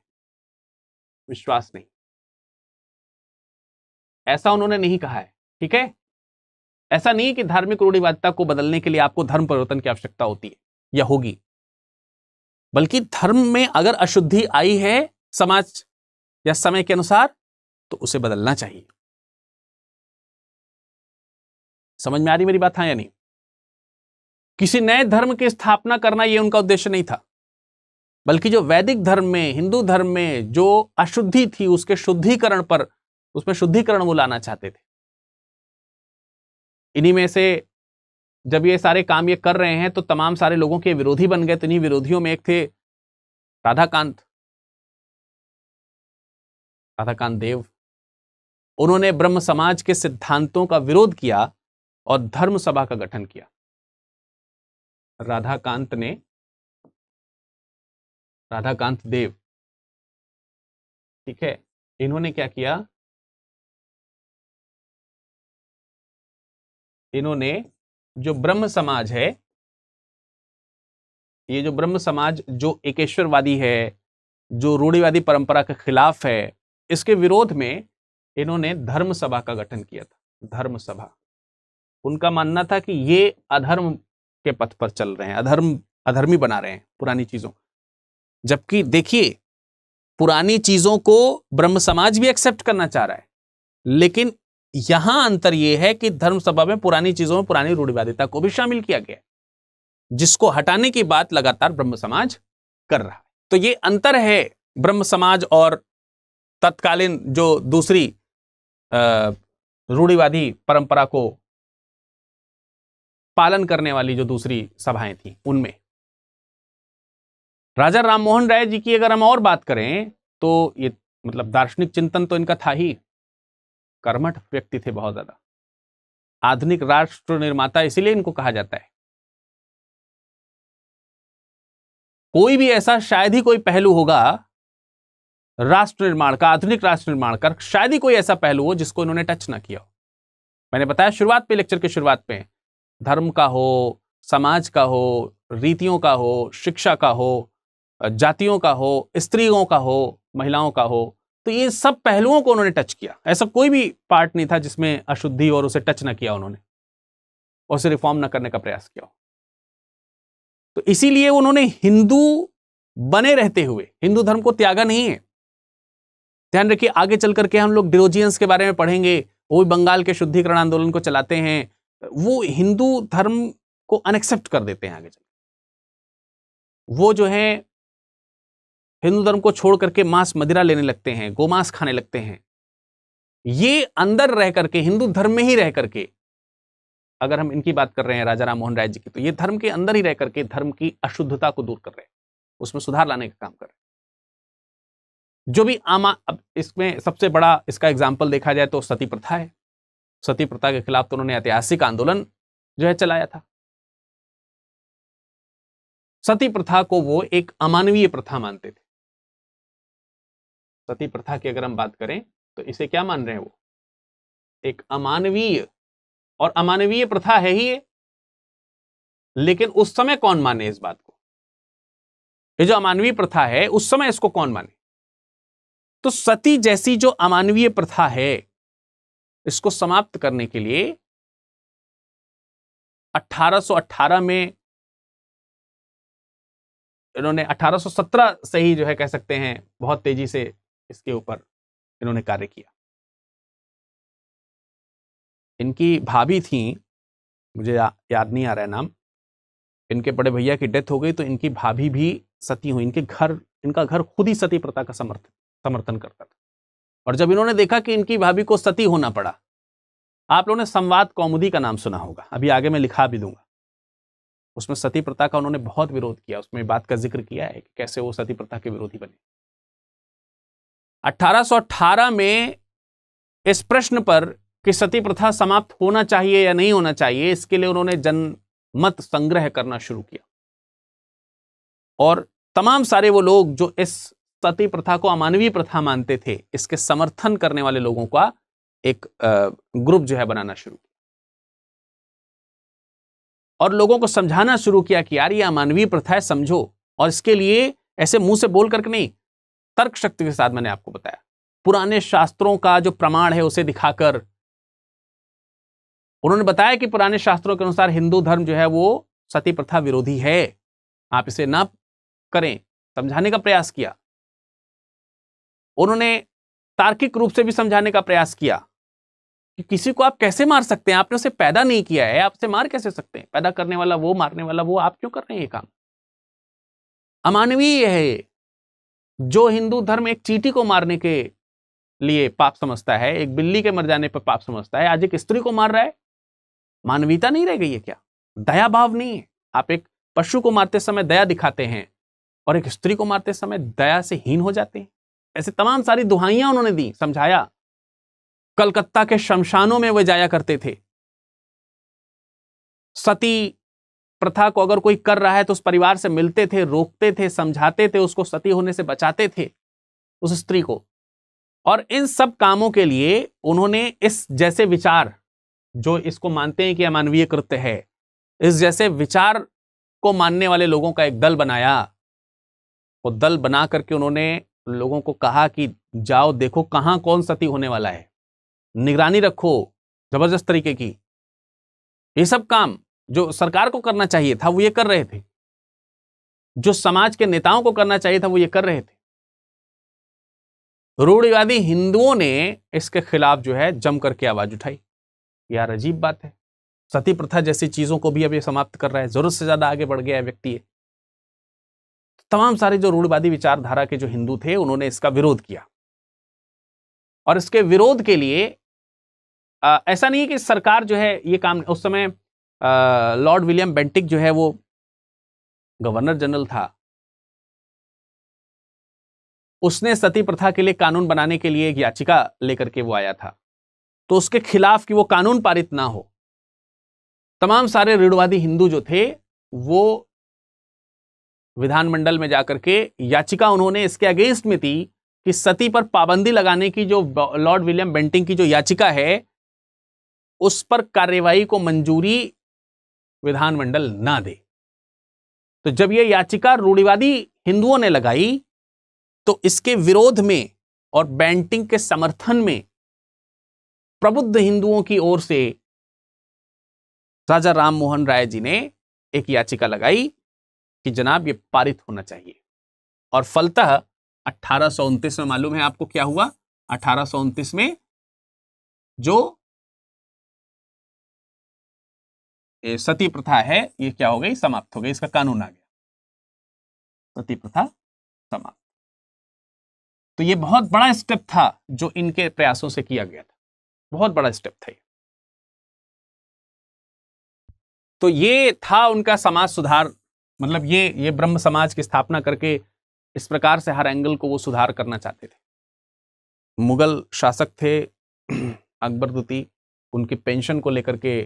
विश्वास नहीं ऐसा उन्होंने नहीं कहा है ठीक है ऐसा नहीं कि धार्मिक रूढ़िवादिता को बदलने के लिए आपको धर्म परिवर्तन की आवश्यकता होती है या होगी बल्कि धर्म में अगर अशुद्धि आई है समाज या समय के अनुसार तो उसे बदलना चाहिए समझ में आ रही मेरी बात है हाँ या नहीं किसी नए धर्म की स्थापना करना यह उनका उद्देश्य नहीं था बल्कि जो वैदिक धर्म में हिंदू धर्म में जो अशुद्धि थी उसके शुद्धिकरण पर उसमें शुद्धिकरण वो लाना चाहते थे इन्हीं में से जब ये सारे काम ये कर रहे हैं तो तमाम सारे लोगों के विरोधी बन गए तो इन्हीं विरोधियों में एक थे राधाकांत राधाकांत देव उन्होंने ब्रह्म समाज के सिद्धांतों का विरोध किया और धर्म सभा का गठन किया राधाकांत ने राधाकांत देव ठीक है इन्होंने क्या किया इन्होंने जो ब्रह्म समाज है ये जो ब्रह्म समाज जो एकेश्वरवादी है जो रूढ़ीवादी परंपरा के खिलाफ है इसके विरोध में इन्होंने धर्म सभा का गठन किया था धर्म सभा उनका मानना था कि ये अधर्म के पथ पर चल रहे हैं अधर्म अधर्मी बना रहे हैं पुरानी चीजों जबकि देखिए पुरानी चीजों को ब्रह्म समाज भी एक्सेप्ट करना चाह रहा है लेकिन यहां अंतर यह है कि धर्म सभा में पुरानी चीजों में पुरानी रूढ़िवादिता को भी शामिल किया गया जिसको हटाने की बात लगातार ब्रह्म समाज कर रहा है तो ये अंतर है ब्रह्म समाज और तत्कालीन जो दूसरी रूढ़िवादी परंपरा को पालन करने वाली जो दूसरी सभाएं थी उनमें राजा राममोहन राय जी की अगर हम और बात करें तो ये मतलब दार्शनिक चिंतन तो इनका था ही कर्मठ व्यक्ति थे बहुत ज्यादा आधुनिक राष्ट्र निर्माता इसीलिए इनको कहा जाता है कोई भी ऐसा शायद ही कोई पहलू होगा राष्ट्र निर्माण का आधुनिक राष्ट्र निर्माण का शायद ही कोई ऐसा पहलू हो जिसको इन्होंने टच ना किया हो मैंने बताया शुरुआत पे लेक्चर की शुरुआत पे धर्म का हो समाज का हो रीतियों का हो शिक्षा का हो जातियों का हो स्त्रियों का हो महिलाओं का हो तो ये सब पहलुओं को उन्होंने टच किया ऐसा कोई भी पार्ट नहीं था जिसमें अशुद्धि और उसे टच ना किया उन्होंने और उसे रिफॉर्म ना करने का प्रयास किया तो इसीलिए उन्होंने हिंदू बने रहते हुए हिंदू धर्म को त्यागा नहीं है ध्यान रखिए आगे चल करके हम लोग डिरोजियंस के बारे में पढ़ेंगे वो भी बंगाल के शुद्धिकरण आंदोलन को चलाते हैं वो हिंदू धर्म को अनएक्सेप्ट कर देते हैं आगे चल वो जो है हिंदू धर्म को छोड़ करके मांस मदिरा लेने लगते हैं गोमांस खाने लगते हैं ये अंदर रह करके हिंदू धर्म में ही रह करके अगर हम इनकी बात कर रहे हैं राजा राम मोहन राय जी की तो ये धर्म के अंदर ही रह करके धर्म की अशुद्धता को दूर कर रहे हैं उसमें सुधार लाने का काम कर रहे हैं जो भी आमा अब इसमें सबसे बड़ा इसका एग्जाम्पल देखा जाए तो सती प्रथा है सती प्रथा के खिलाफ तो उन्होंने ऐतिहासिक आंदोलन जो है चलाया था सती प्रथा को वो एक अमानवीय प्रथा मानते थे सती प्रथा की अगर हम बात करें तो इसे क्या मान रहे हैं वो एक अमानवीय और अमानवीय प्रथा है ही ये लेकिन उस समय कौन माने इस बात को ये जो अमानवीय प्रथा है उस समय इसको कौन माने तो सती जैसी जो अमानवीय प्रथा है इसको समाप्त करने के लिए 1818 में इन्होंने 1817 से ही जो है कह सकते हैं बहुत तेजी से इसके ऊपर इन्होंने कार्य किया इनकी भाभी थी मुझे या, याद नहीं आ रहा है नाम इनके बड़े भैया की डेथ हो गई तो इनकी भाभी भी सती हुई इनके घर इनका घर खुद ही सती प्रथा का समर्थन समर्थन करता था और जब इन्होंने देखा कि इनकी भाभी को सती होना पड़ा आप लोगों ने संवाद कौमुदी का नाम सुना होगा अभी आगे मैं लिखा भी दूंगा उसमें सती प्रथा का उन्होंने बहुत विरोध किया उसमें बात का जिक्र किया है कि कैसे वो सती प्रथा के विरोधी बने 1818 में इस प्रश्न पर कि सती प्रथा समाप्त होना चाहिए या नहीं होना चाहिए इसके लिए उन्होंने जनमत संग्रह करना शुरू किया और तमाम सारे वो लोग जो इस सती प्रथा को अमानवीय प्रथा मानते थे इसके समर्थन करने वाले लोगों का एक ग्रुप जो है बनाना शुरू किया और लोगों को समझाना शुरू किया कि यार ये अमानवीय प्रथा है समझो और इसके लिए ऐसे मुंह से बोल करके नहीं तर्क शक्ति के साथ मैंने आपको बताया पुराने शास्त्रों का जो प्रमाण है उसे दिखाकर उन्होंने बताया कि पुराने शास्त्रों के अनुसार हिंदू धर्म जो है वो सती प्रथा विरोधी है आप इसे ना करें समझाने का प्रयास किया उन्होंने तार्किक रूप से भी समझाने का प्रयास किया कि किसी को आप कैसे मार सकते हैं आपने उसे पैदा नहीं किया है आपसे मार कैसे सकते हैं पैदा करने वाला वो मारने वाला वो आप क्यों कर रहे हैं ये काम अमानवीय है जो हिंदू धर्म एक चीटी को मारने के लिए पाप समझता है एक बिल्ली के मर जाने पर पाप समझता है आज एक स्त्री को मार रहा है मानवीयता नहीं रह गई है क्या दया भाव नहीं है आप एक पशु को मारते समय दया दिखाते हैं और एक स्त्री को मारते समय दया से हीन हो जाते हैं ऐसे तमाम सारी दुहाइयां उन्होंने दी समझाया कलकत्ता के शमशानों में वे जाया करते थे सती प्रथा को अगर कोई कर रहा है तो उस परिवार से मिलते थे रोकते थे समझाते थे उसको सती होने से बचाते थे उस स्त्री को और इन सब कामों के लिए उन्होंने इस जैसे विचार जो इसको मानते हैं कि अमानवीय कृत्य है इस जैसे विचार को मानने वाले लोगों का एक दल बनाया वो दल बना करके उन्होंने लोगों को कहा कि जाओ देखो कहाँ कौन सती होने वाला है निगरानी रखो जबरदस्त तरीके की ये सब काम जो सरकार को करना चाहिए था वो ये कर रहे थे जो समाज के नेताओं को करना चाहिए था वो ये कर रहे थे रूढ़िवादी हिंदुओं ने इसके खिलाफ जो है जम करके आवाज उठाई यार अजीब बात है सती प्रथा जैसी चीजों को भी अब ये समाप्त कर रहा है जरूरत से ज्यादा आगे बढ़ गया है व्यक्ति तो तमाम सारे जो रूढ़वादी विचारधारा के जो हिंदू थे उन्होंने इसका विरोध किया और इसके विरोध के लिए आ, ऐसा नहीं है कि सरकार जो है ये काम उस समय लॉर्ड विलियम बेंटिक जो है वो गवर्नर जनरल था उसने सती प्रथा के लिए कानून बनाने के लिए एक याचिका लेकर के वो आया था तो उसके खिलाफ कि वो कानून पारित ना हो तमाम सारे ऋणवादी हिंदू जो थे वो विधानमंडल में जाकर के याचिका उन्होंने इसके अगेंस्ट में थी कि सती पर पाबंदी लगाने की जो लॉर्ड विलियम बेंटिंग की जो याचिका है उस पर कार्यवाही को मंजूरी विधानमंडल ना दे तो जब यह याचिका रूढ़िवादी हिंदुओं ने लगाई तो इसके विरोध में और बैंटिंग के समर्थन में प्रबुद्ध हिंदुओं की ओर से राजा राम मोहन राय जी ने एक याचिका लगाई कि जनाब ये पारित होना चाहिए और फलतः अठारह में मालूम है आपको क्या हुआ अठारह में जो सती प्रथा है ये क्या हो गई समाप्त हो गई इसका कानून आ गया सती प्रथा समाप्त तो ये बहुत बड़ा स्टेप था जो इनके प्रयासों से किया गया था बहुत बड़ा स्टेप था ये तो ये था उनका समाज सुधार मतलब ये ये ब्रह्म समाज की स्थापना करके इस प्रकार से हर एंगल को वो सुधार करना चाहते थे मुगल शासक थे अकबर द्वितीय उनकी पेंशन को लेकर के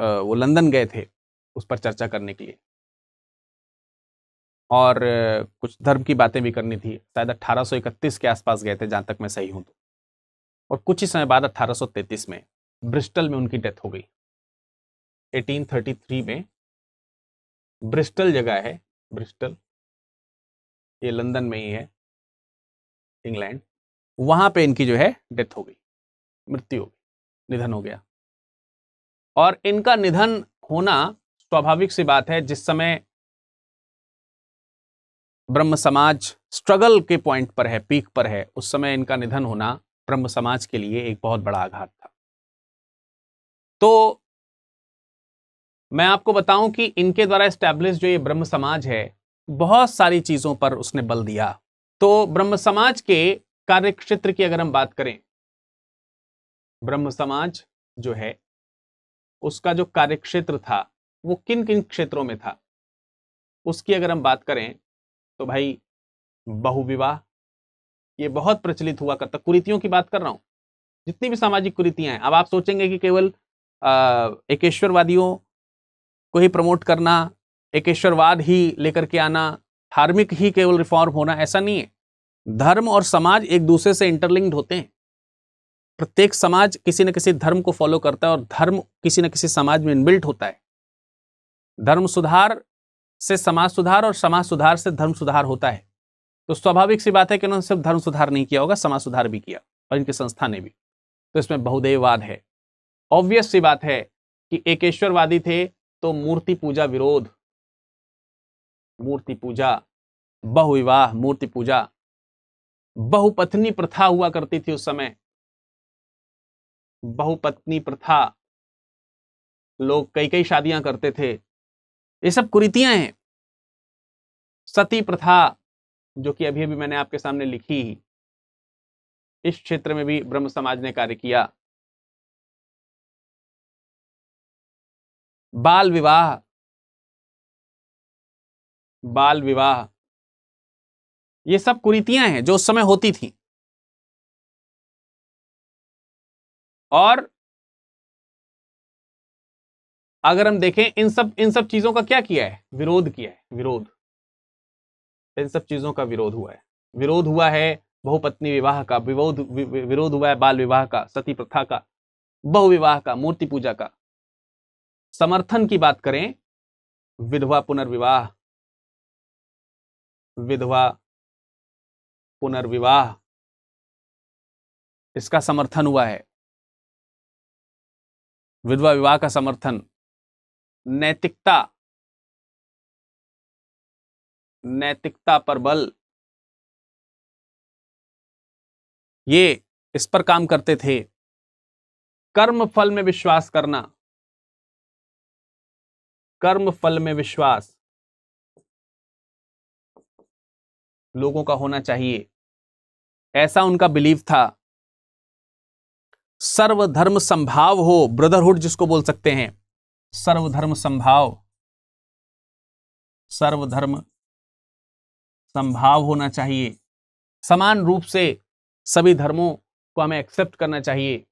वो लंदन गए थे उस पर चर्चा करने के लिए और कुछ धर्म की बातें भी करनी थी शायद 1831 के आसपास गए थे जहाँ तक मैं सही हूँ तो और कुछ ही समय बाद 1833 में ब्रिस्टल में उनकी डेथ हो गई 1833 में ब्रिस्टल जगह है ब्रिस्टल ये लंदन में ही है इंग्लैंड वहाँ पे इनकी जो है डेथ हो गई मृत्यु हो गई निधन हो गया और इनका निधन होना स्वाभाविक सी बात है जिस समय ब्रह्म समाज स्ट्रगल के पॉइंट पर है पीक पर है उस समय इनका निधन होना ब्रह्म समाज के लिए एक बहुत बड़ा आघात था तो मैं आपको बताऊं कि इनके द्वारा स्टैब्लिश जो ये ब्रह्म समाज है बहुत सारी चीज़ों पर उसने बल दिया तो ब्रह्म समाज के कार्यक्षेत्र की अगर हम बात करें ब्रह्म समाज जो है उसका जो कार्यक्षेत्र था वो किन किन क्षेत्रों में था उसकी अगर हम बात करें तो भाई बहुविवाह ये बहुत प्रचलित हुआ करता कुरीतियों की बात कर रहा हूँ जितनी भी सामाजिक कुरीतियाँ हैं अब आप सोचेंगे कि केवल एकेश्वरवादियों को ही प्रमोट करना एकेश्वरवाद ही लेकर के आना धार्मिक ही केवल रिफॉर्म होना ऐसा नहीं है धर्म और समाज एक दूसरे से इंटरलिंक्ड होते हैं प्रत्येक समाज किसी न किसी धर्म को फॉलो करता है और धर्म किसी न किसी समाज में इनबिल्ट होता है धर्म सुधार से समाज सुधार और समाज सुधार से धर्म सुधार होता है तो स्वाभाविक सी बात है कि उन्होंने सिर्फ धर्म सुधार नहीं किया होगा समाज सुधार भी किया और इनकी संस्था ने भी तो इसमें बहुदेववाद है ऑब्वियस सी बात है कि एकेश्वरवादी थे तो मूर्ति पूजा विरोध मूर्ति पूजा बहुविवाह मूर्ति पूजा बहुपत्नी प्रथा हुआ करती थी उस समय बहुपत्नी प्रथा लोग कई कई शादियां करते थे ये सब कुरीतियां हैं सती प्रथा जो कि अभी अभी मैंने आपके सामने लिखी इस क्षेत्र में भी ब्रह्म समाज ने कार्य किया बाल विवाह बाल विवाह ये सब कुरीतियां हैं जो उस समय होती थी और अगर हम देखें इन सब इन सब चीजों का क्या किया है विरोध किया है विरोध इन सब चीजों का विरोध हुआ है विरोध हुआ है बहुपत्नी विवाह का विरोध विरोध हुआ है बाल विवाह का सती प्रथा का बहुविवाह का मूर्ति पूजा का समर्थन की बात करें विधवा पुनर्विवाह विधवा पुनर्विवाह इसका समर्थन हुआ है विधवा विवाह का समर्थन नैतिकता नैतिकता पर बल ये इस पर काम करते थे कर्म फल में विश्वास करना कर्म फल में विश्वास लोगों का होना चाहिए ऐसा उनका बिलीव था सर्वधर्म संभाव हो ब्रदरहुड जिसको बोल सकते हैं सर्वधर्म संभाव सर्वधर्म संभाव होना चाहिए समान रूप से सभी धर्मों को हमें एक्सेप्ट करना चाहिए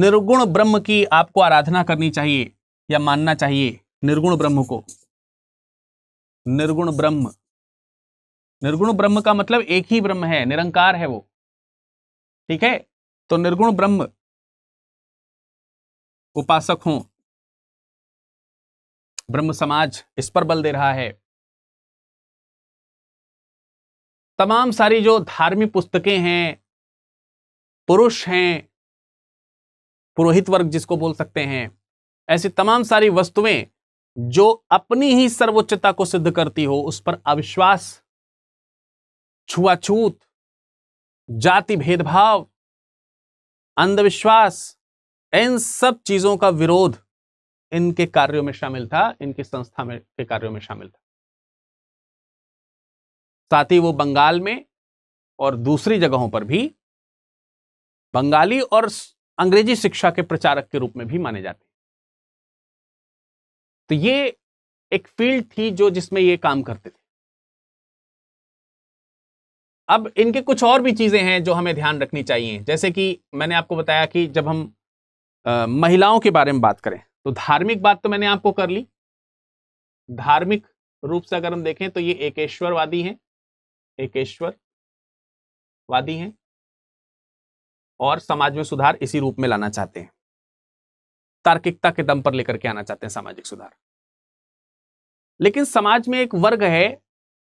निर्गुण ब्रह्म की आपको आराधना करनी चाहिए या मानना चाहिए निर्गुण ब्रह्म को निर्गुण ब्रह्म निर्गुण ब्रह्म का मतलब एक ही ब्रह्म है निरंकार है वो ठीक है तो निर्गुण ब्रह्म उपासक हों ब्रह्म समाज इस पर बल दे रहा है तमाम सारी जो धार्मिक पुस्तकें हैं पुरुष हैं पुरोहित वर्ग जिसको बोल सकते हैं ऐसी तमाम सारी वस्तुएं जो अपनी ही सर्वोच्चता को सिद्ध करती हो उस पर अविश्वास छुआछूत जाति भेदभाव अंधविश्वास इन सब चीजों का विरोध इनके कार्यों में शामिल था इनकी संस्था में के कार्यों में शामिल था साथ ही वो बंगाल में और दूसरी जगहों पर भी बंगाली और अंग्रेजी शिक्षा के प्रचारक के रूप में भी माने जाते तो ये एक फील्ड थी जो जिसमें ये काम करते थे अब इनके कुछ और भी चीज़ें हैं जो हमें ध्यान रखनी चाहिए जैसे कि मैंने आपको बताया कि जब हम आ, महिलाओं के बारे में बात करें तो धार्मिक बात तो मैंने आपको कर ली धार्मिक रूप से अगर हम देखें तो ये एकेश्वरवादी हैं एकेश्वरवादी हैं और समाज में सुधार इसी रूप में लाना चाहते हैं तार्किकता के दम पर लेकर के आना चाहते हैं सामाजिक सुधार लेकिन समाज में एक वर्ग है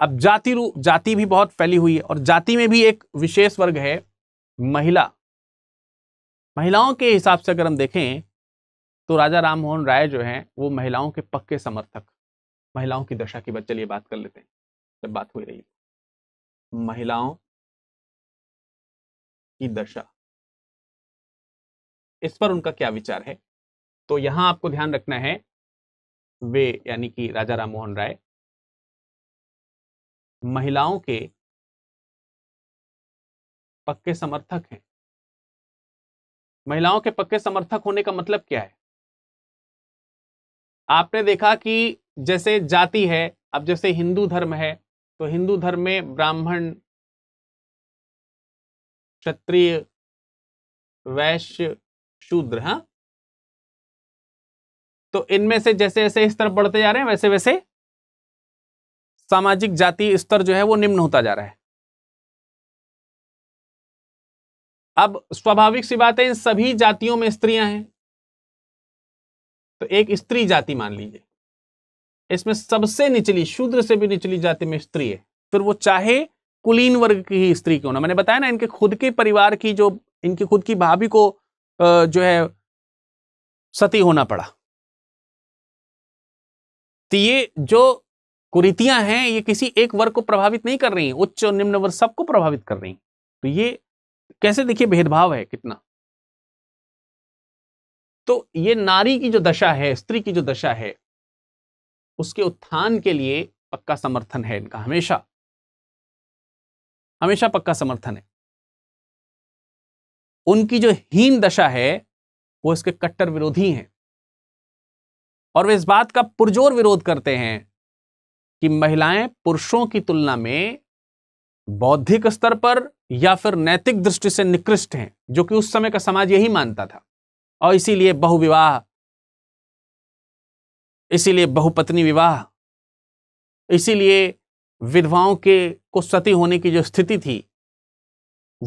अब जाति रू जाति भी बहुत फैली हुई है और जाति में भी एक विशेष वर्ग है महिला महिलाओं के हिसाब से अगर हम देखें तो राजा राम मोहन राय जो हैं वो महिलाओं के पक्के समर्थक महिलाओं की दशा की बात चलिए बात कर लेते हैं जब बात हुई रही महिलाओं की दशा इस पर उनका क्या विचार है तो यहां आपको ध्यान रखना है वे यानी कि राजा राम मोहन राय महिलाओं के पक्के समर्थक हैं महिलाओं के पक्के समर्थक होने का मतलब क्या है आपने देखा कि जैसे जाति है अब जैसे हिंदू धर्म है तो हिंदू धर्म में ब्राह्मण क्षत्रिय वैश्य शूद्र हाँ तो इनमें से जैसे जैसे इस तरफ बढ़ते जा रहे हैं वैसे वैसे सामाजिक जाति स्तर जो है वो निम्न होता जा रहा है अब स्वाभाविक सी बात है इन सभी जातियों में स्त्रियां हैं तो एक स्त्री जाति मान लीजिए इसमें सबसे निचली शूद्र से भी निचली जाति में स्त्री है फिर वो चाहे कुलीन वर्ग की ही स्त्री क्यों ना मैंने बताया ना इनके खुद के परिवार की जो इनकी खुद की भाभी को जो है सती होना पड़ा तो ये जो कुरीतियां हैं ये किसी एक वर्ग को प्रभावित नहीं कर रही उच्च और निम्न वर्ग सबको प्रभावित कर रही तो ये कैसे देखिए भेदभाव है कितना तो ये नारी की जो दशा है स्त्री की जो दशा है उसके उत्थान के लिए पक्का समर्थन है इनका हमेशा हमेशा पक्का समर्थन है उनकी जो हीन दशा है वो इसके कट्टर विरोधी हैं और वे इस बात का पुरजोर विरोध करते हैं कि महिलाएं पुरुषों की तुलना में बौद्धिक स्तर पर या फिर नैतिक दृष्टि से निकृष्ट हैं जो कि उस समय का समाज यही मानता था और इसीलिए बहुविवाह इसीलिए बहुपत्नी विवाह इसीलिए विधवाओं के को सती होने की जो स्थिति थी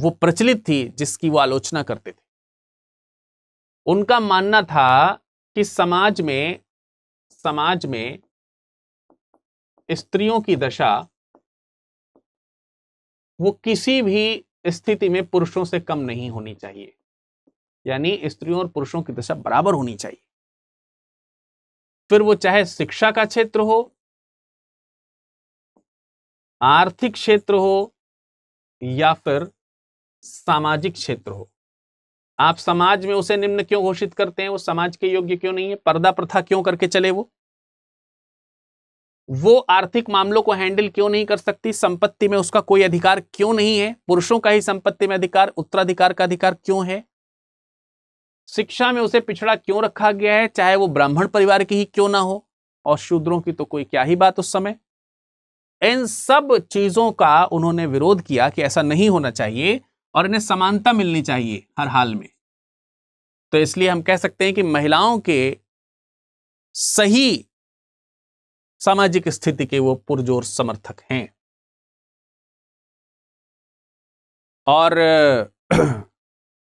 वो प्रचलित थी जिसकी वो आलोचना करते थे उनका मानना था कि समाज में समाज में स्त्रियों की दशा वो किसी भी स्थिति में पुरुषों से कम नहीं होनी चाहिए यानी स्त्रियों और पुरुषों की दशा बराबर होनी चाहिए फिर वो चाहे शिक्षा का क्षेत्र हो आर्थिक क्षेत्र हो या फिर सामाजिक क्षेत्र हो आप समाज में उसे निम्न क्यों घोषित करते हैं वो समाज के योग्य क्यों नहीं है पर्दा प्रथा क्यों करके चले वो वो आर्थिक मामलों को हैंडल क्यों नहीं कर सकती संपत्ति में उसका कोई अधिकार क्यों नहीं है पुरुषों का ही संपत्ति में अधिकार उत्तराधिकार का अधिकार क्यों है शिक्षा में उसे पिछड़ा क्यों रखा गया है चाहे वो ब्राह्मण परिवार की ही क्यों ना हो और शूद्रों की तो कोई क्या ही बात उस समय इन सब चीजों का उन्होंने विरोध किया कि ऐसा नहीं होना चाहिए और इन्हें समानता मिलनी चाहिए हर हाल में तो इसलिए हम कह सकते हैं कि महिलाओं के सही सामाजिक स्थिति के वो पुरजोर समर्थक हैं और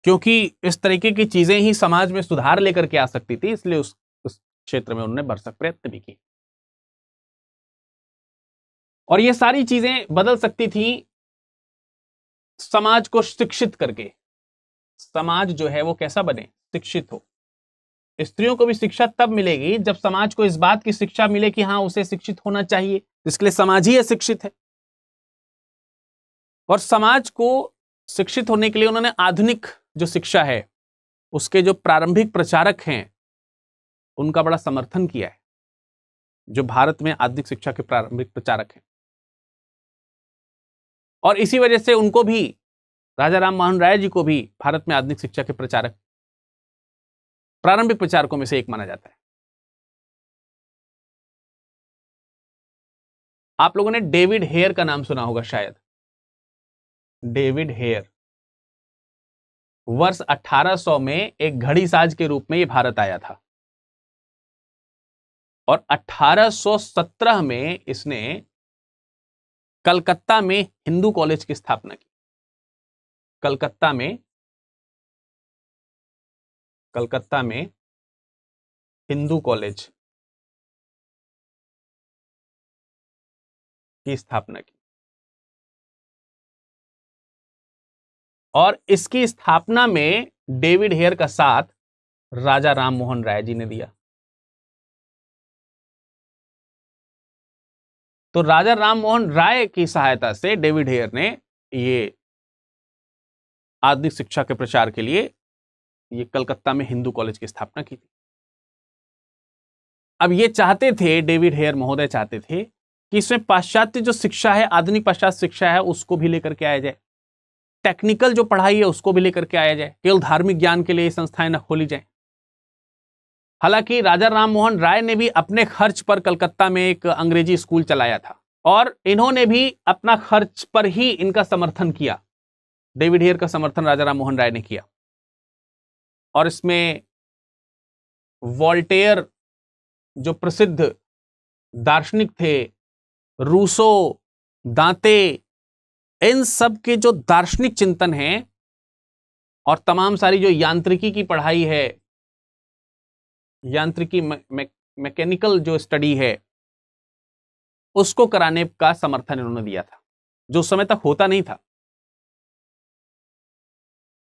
क्योंकि इस तरीके की चीजें ही समाज में सुधार लेकर के आ सकती थी इसलिए उस उस क्षेत्र में उन्होंने भरसक प्रयत्न भी किए और ये सारी चीजें बदल सकती थी समाज को शिक्षित करके समाज जो है वो कैसा बने शिक्षित हो स्त्रियों को भी शिक्षा तब मिलेगी जब समाज को इस बात की शिक्षा मिले कि हाँ उसे शिक्षित होना चाहिए इसके लिए समाज ही अशिक्षित है और समाज को शिक्षित होने के लिए उन्होंने आधुनिक जो शिक्षा है उसके जो प्रारंभिक प्रचारक हैं उनका बड़ा समर्थन किया है जो भारत में आधुनिक शिक्षा के प्रारंभिक प्रचारक हैं और इसी वजह से उनको भी राजा राम मोहन राय जी को भी भारत में आधुनिक शिक्षा के प्रचारक प्रारंभिक प्रचारकों में से एक माना जाता है आप लोगों ने डेविड हेयर का नाम सुना होगा शायद डेविड हेयर वर्ष 1800 में एक घड़ी साज के रूप में ये भारत आया था और 1817 में इसने कलकत्ता में हिंदू कॉलेज की स्थापना की कलकत्ता में कलकत्ता में हिंदू कॉलेज की स्थापना की और इसकी स्थापना में डेविड हेयर का साथ राजा राम मोहन राय जी ने दिया तो राजा राम मोहन राय की सहायता से डेविड हेयर ने ये आधुनिक शिक्षा के प्रचार के लिए ये कलकत्ता में हिंदू कॉलेज की स्थापना की थी अब ये चाहते थे डेविड हेयर महोदय चाहते थे कि इसमें पाश्चात्य जो शिक्षा है आधुनिक पाश्चात्य शिक्षा है उसको भी लेकर के आया जाए टेक्निकल जो पढ़ाई है उसको भी लेकर के आया जाए केवल धार्मिक ज्ञान के लिए संस्थाएं न खोली जाए हालांकि राजा राम मोहन राय ने भी अपने खर्च पर कलकत्ता में एक अंग्रेजी स्कूल चलाया था और इन्होंने भी अपना खर्च पर ही इनका समर्थन किया डेविड हेयर का समर्थन राजा राम मोहन राय ने किया और इसमें वॉल्टेयर जो प्रसिद्ध दार्शनिक थे रूसो दांते इन सब के जो दार्शनिक चिंतन हैं और तमाम सारी जो यांत्रिकी की पढ़ाई है यांत्रिकी मैकेनिकल जो स्टडी है उसको कराने का समर्थन इन्होंने दिया था जो उस समय तक होता नहीं था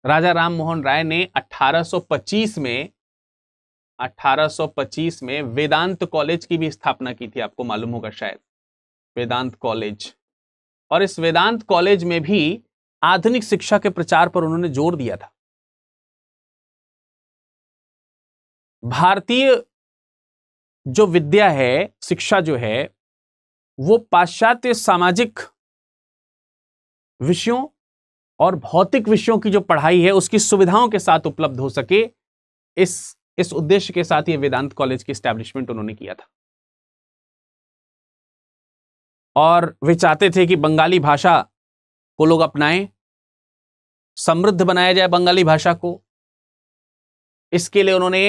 राजा राम मोहन राय ने 1825 में 1825 में वेदांत कॉलेज की भी स्थापना की थी आपको मालूम होगा शायद वेदांत कॉलेज और इस वेदांत कॉलेज में भी आधुनिक शिक्षा के प्रचार पर उन्होंने जोर दिया था भारतीय जो विद्या है शिक्षा जो है वो पाश्चात्य सामाजिक विषयों और भौतिक विषयों की जो पढ़ाई है उसकी सुविधाओं के साथ उपलब्ध हो सके इस इस उद्देश्य के साथ ये वेदांत कॉलेज की स्टैब्लिशमेंट उन्होंने किया था और वे चाहते थे कि बंगाली भाषा को लोग अपनाएं समृद्ध बनाया जाए बंगाली भाषा को इसके लिए उन्होंने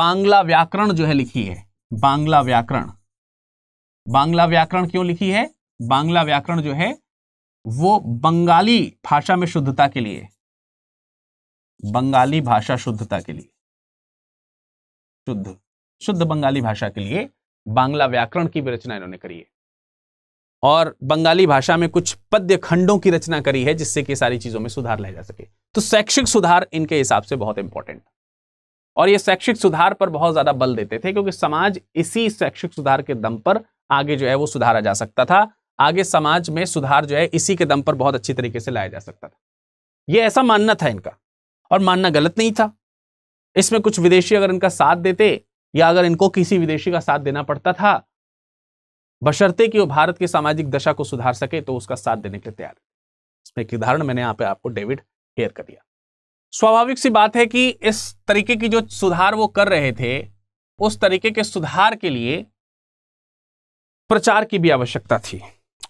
बांग्ला व्याकरण जो है लिखी है बांग्ला व्याकरण बांग्ला व्याकरण क्यों लिखी है बांग्ला व्याकरण जो है वो बंगाली भाषा में शुद्धता के लिए बंगाली भाषा शुद्धता के लिए शुद्ध शुद्ध बंगाली भाषा के लिए बांग्ला व्याकरण की भी रचना इन्होंने करी है और बंगाली भाषा में कुछ पद्य खंडों की रचना करी है जिससे कि सारी चीजों में सुधार लाया जा सके तो शैक्षिक सुधार इनके हिसाब से बहुत इंपॉर्टेंट और ये शैक्षिक सुधार पर बहुत ज्यादा बल देते थे क्योंकि समाज इसी शैक्षिक सुधार के दम पर आगे जो है वो सुधारा जा सकता था आगे समाज में सुधार जो है इसी के दम पर बहुत अच्छी तरीके से लाया जा सकता था ये ऐसा मानना था इनका और मानना गलत नहीं था इसमें कुछ विदेशी अगर इनका साथ देते या अगर इनको किसी विदेशी का साथ देना पड़ता था बशर्ते कि वो भारत की सामाजिक दशा को सुधार सके तो उसका साथ देने के लिए तैयार इसमें एक उदाहरण मैंने यहाँ पे आपको डेविड हेयर कर दिया स्वाभाविक सी बात है कि इस तरीके की जो सुधार वो कर रहे थे उस तरीके के सुधार के लिए प्रचार की भी आवश्यकता थी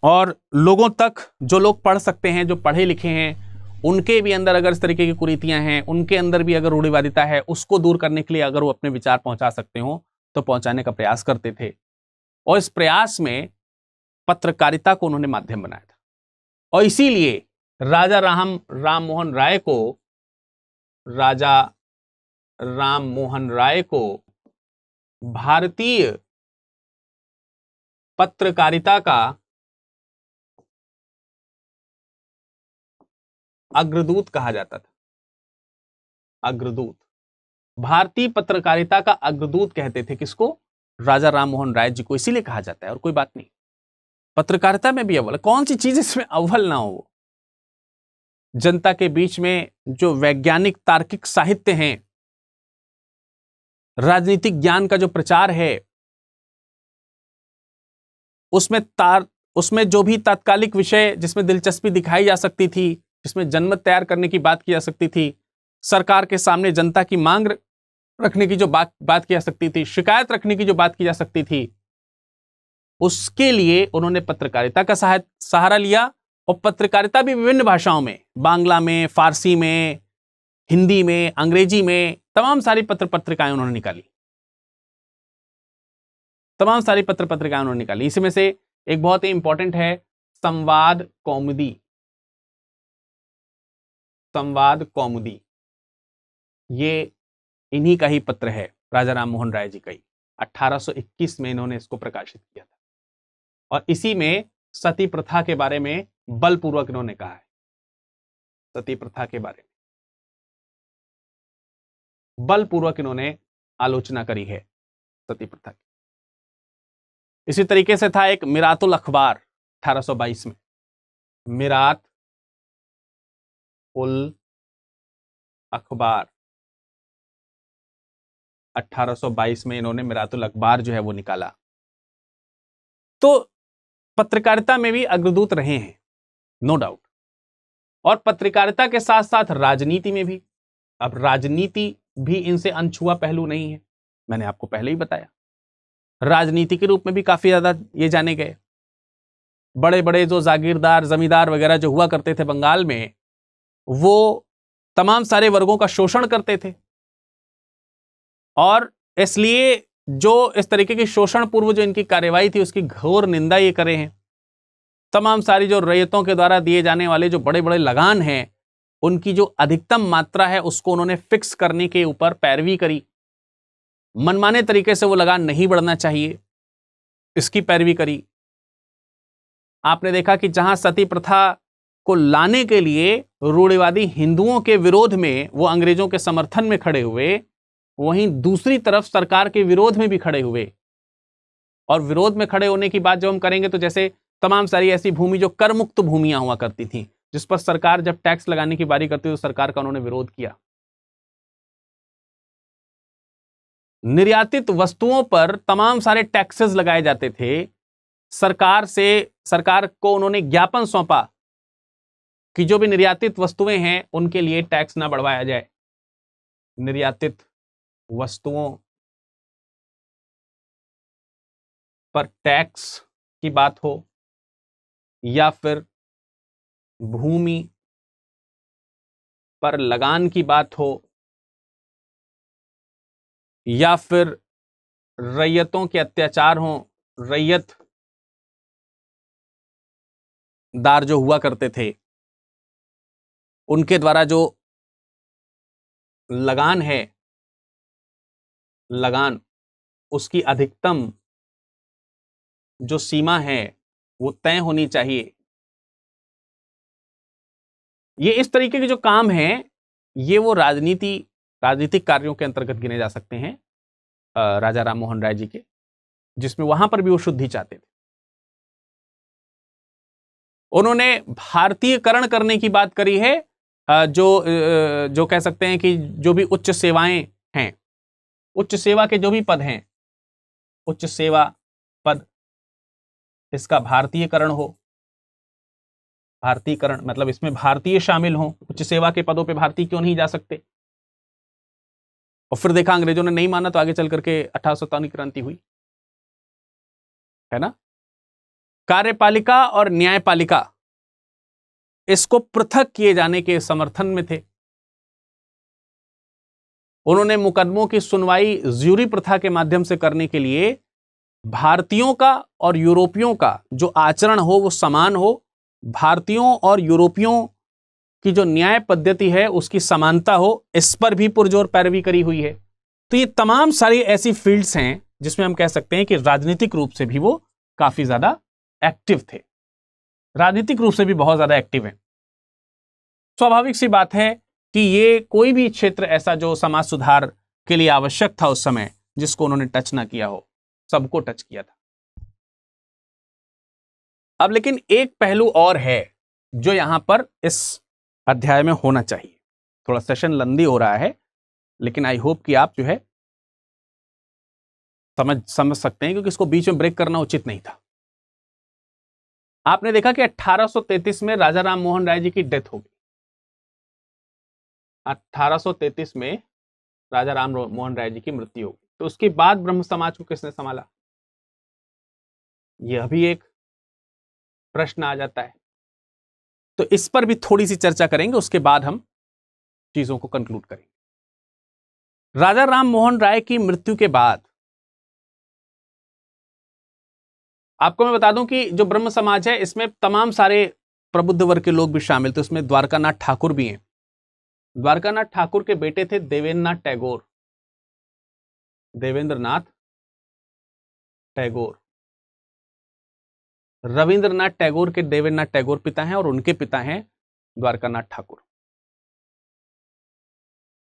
और लोगों तक जो लोग पढ़ सकते हैं जो पढ़े लिखे हैं उनके भी अंदर अगर इस तरीके की कुरीतियाँ हैं उनके अंदर भी अगर रूढ़िवादिता है उसको दूर करने के लिए अगर वो अपने विचार पहुँचा सकते हो तो पहुँचाने का प्रयास करते थे और इस प्रयास में पत्रकारिता को उन्होंने माध्यम बनाया था और इसीलिए राजा राम राम मोहन राय को राजा राम मोहन राय को भारतीय पत्रकारिता का अग्रदूत कहा जाता था अग्रदूत भारतीय पत्रकारिता का अग्रदूत कहते थे किसको राजा राममोहन राय जी को इसीलिए कहा जाता है और कोई बात नहीं पत्रकारिता में भी अव्वल कौन सी चीज इसमें अव्वल ना हो जनता के बीच में जो वैज्ञानिक तार्किक साहित्य हैं राजनीतिक ज्ञान का जो प्रचार है उसमें तार उसमें जो भी तात्कालिक विषय जिसमें दिलचस्पी दिखाई जा सकती थी जिसमें जनमत तैयार करने की बात की जा सकती थी सरकार के सामने जनता की मांग रखने की जो बात बात की जा सकती थी शिकायत रखने की जो बात की जा सकती थी उसके लिए उन्होंने पत्रकारिता का सहारा लिया और पत्रकारिता भी विभिन्न भाषाओं में बांग्ला में फारसी में हिंदी में अंग्रेजी में तमाम सारी पत्र पत्रिकाएं उन्होंने निकाली तमाम सारी पत्र पत्रिकाएं उन्होंने निकाली इसमें से एक बहुत ही इंपॉर्टेंट है संवाद कौमदी संवाद कौमुदी ये इन्हीं का ही पत्र है राजा राम मोहन राय जी का ही 1821 में इन्होंने इसको प्रकाशित किया था और इसी में सती प्रथा के बारे में बलपूर्वक इन्होंने कहा है सती प्रथा के बारे में बलपूर्वक इन्होंने आलोचना करी है सती प्रथा की इसी तरीके से था एक मिरातुल अखबार 1822 में मिरात उल अखबार 1822 में इन्होंने मिरातुल अखबार जो है वो निकाला तो पत्रकारिता में भी अग्रदूत रहे हैं नो no डाउट और पत्रकारिता के साथ साथ राजनीति में भी अब राजनीति भी इनसे अनछुआ पहलू नहीं है मैंने आपको पहले ही बताया राजनीति के रूप में भी काफी ज्यादा ये जाने गए बड़े बड़े जो जागीरदार जमींदार वगैरह जो हुआ करते थे बंगाल में वो तमाम सारे वर्गों का शोषण करते थे और इसलिए जो इस तरीके की शोषण पूर्व जो इनकी कार्यवाही थी उसकी घोर निंदा ये करे हैं तमाम सारी जो रैयतों के द्वारा दिए जाने वाले जो बड़े बड़े लगान हैं उनकी जो अधिकतम मात्रा है उसको उन्होंने फिक्स करने के ऊपर पैरवी करी मनमाने तरीके से वो लगान नहीं बढ़ना चाहिए इसकी पैरवी करी आपने देखा कि जहां सती प्रथा को लाने के लिए रूढ़िवादी हिंदुओं के विरोध में वो अंग्रेजों के समर्थन में खड़े हुए वहीं दूसरी तरफ सरकार के विरोध में भी खड़े हुए और विरोध में खड़े होने की बात जब हम करेंगे तो जैसे तमाम सारी ऐसी भूमि जो कर मुक्त भूमियां हुआ करती थी जिस पर सरकार जब टैक्स लगाने की बारी करती तो सरकार का उन्होंने विरोध किया निर्यातित वस्तुओं पर तमाम सारे टैक्सेस लगाए जाते थे सरकार से सरकार को उन्होंने ज्ञापन सौंपा कि जो भी निर्यातित वस्तुएं हैं उनके लिए टैक्स ना बढ़वाया जाए निर्यातित वस्तुओं पर टैक्स की बात हो या फिर भूमि पर लगान की बात हो या फिर रैयतों के अत्याचार हो रैयत दार जो हुआ करते थे उनके द्वारा जो लगान है लगान उसकी अधिकतम जो सीमा है वो तय होनी चाहिए ये इस तरीके के जो काम हैं ये वो राजनीति राजनीतिक कार्यों के अंतर्गत गिने जा सकते हैं राजा राम मोहन राय जी के जिसमें वहां पर भी वो शुद्धि चाहते थे उन्होंने भारतीयकरण करने की बात करी है जो जो कह सकते हैं कि जो भी उच्च सेवाएं हैं उच्च सेवा के जो भी पद हैं उच्च सेवा पद इसका भारतीयकरण हो भारतीयकरण मतलब इसमें भारतीय शामिल हों उच्च सेवा के पदों पे भारतीय क्यों नहीं जा सकते और फिर देखा अंग्रेजों ने नहीं माना तो आगे चल करके अठारह क्रांति हुई है ना कार्यपालिका और न्यायपालिका इसको पृथक किए जाने के समर्थन में थे उन्होंने मुकदमों की सुनवाई ज्यूरी प्रथा के माध्यम से करने के लिए भारतीयों का और यूरोपियों का जो आचरण हो वो समान हो भारतीयों और यूरोपियों की जो न्याय पद्धति है उसकी समानता हो इस पर भी पुरजोर पैरवी करी हुई है तो ये तमाम सारी ऐसी फील्ड्स हैं जिसमें हम कह सकते हैं कि राजनीतिक रूप से भी वो काफ़ी ज़्यादा एक्टिव थे राजनीतिक रूप से भी बहुत ज़्यादा एक्टिव है स्वाभाविक सी बात है कि ये कोई भी क्षेत्र ऐसा जो समाज सुधार के लिए आवश्यक था उस समय जिसको उन्होंने टच ना किया हो सबको टच किया था अब लेकिन एक पहलू और है जो यहां पर इस अध्याय में होना चाहिए थोड़ा सेशन लंदी हो रहा है लेकिन आई होप कि आप जो है समझ समझ सकते हैं क्योंकि इसको बीच में ब्रेक करना उचित नहीं था आपने देखा कि 1833 में राजा राम मोहन राय जी की डेथ हो गई 1833 में राजा राम मोहन राय जी की मृत्यु हो गई तो उसके बाद ब्रह्म समाज को किसने संभाला यह भी एक प्रश्न आ जाता है तो इस पर भी थोड़ी सी चर्चा करेंगे उसके बाद हम चीजों को कंक्लूड करेंगे राजा राम मोहन राय की मृत्यु के बाद आपको मैं बता दूं कि जो ब्रह्म समाज है इसमें तमाम सारे प्रबुद्ध वर्ग के लोग भी शामिल थे उसमें द्वारकानाथ ठाकुर भी हैं द्वारकानाथ ठाकुर के बेटे थे देवेंद्र नाथ टैगोर देवेंद्र नाथ टैगोर रविंद्रनाथ टैगोर के देवेंद्रनाथ टैगोर पिता हैं और उनके पिता हैं द्वारकानाथ ठाकुर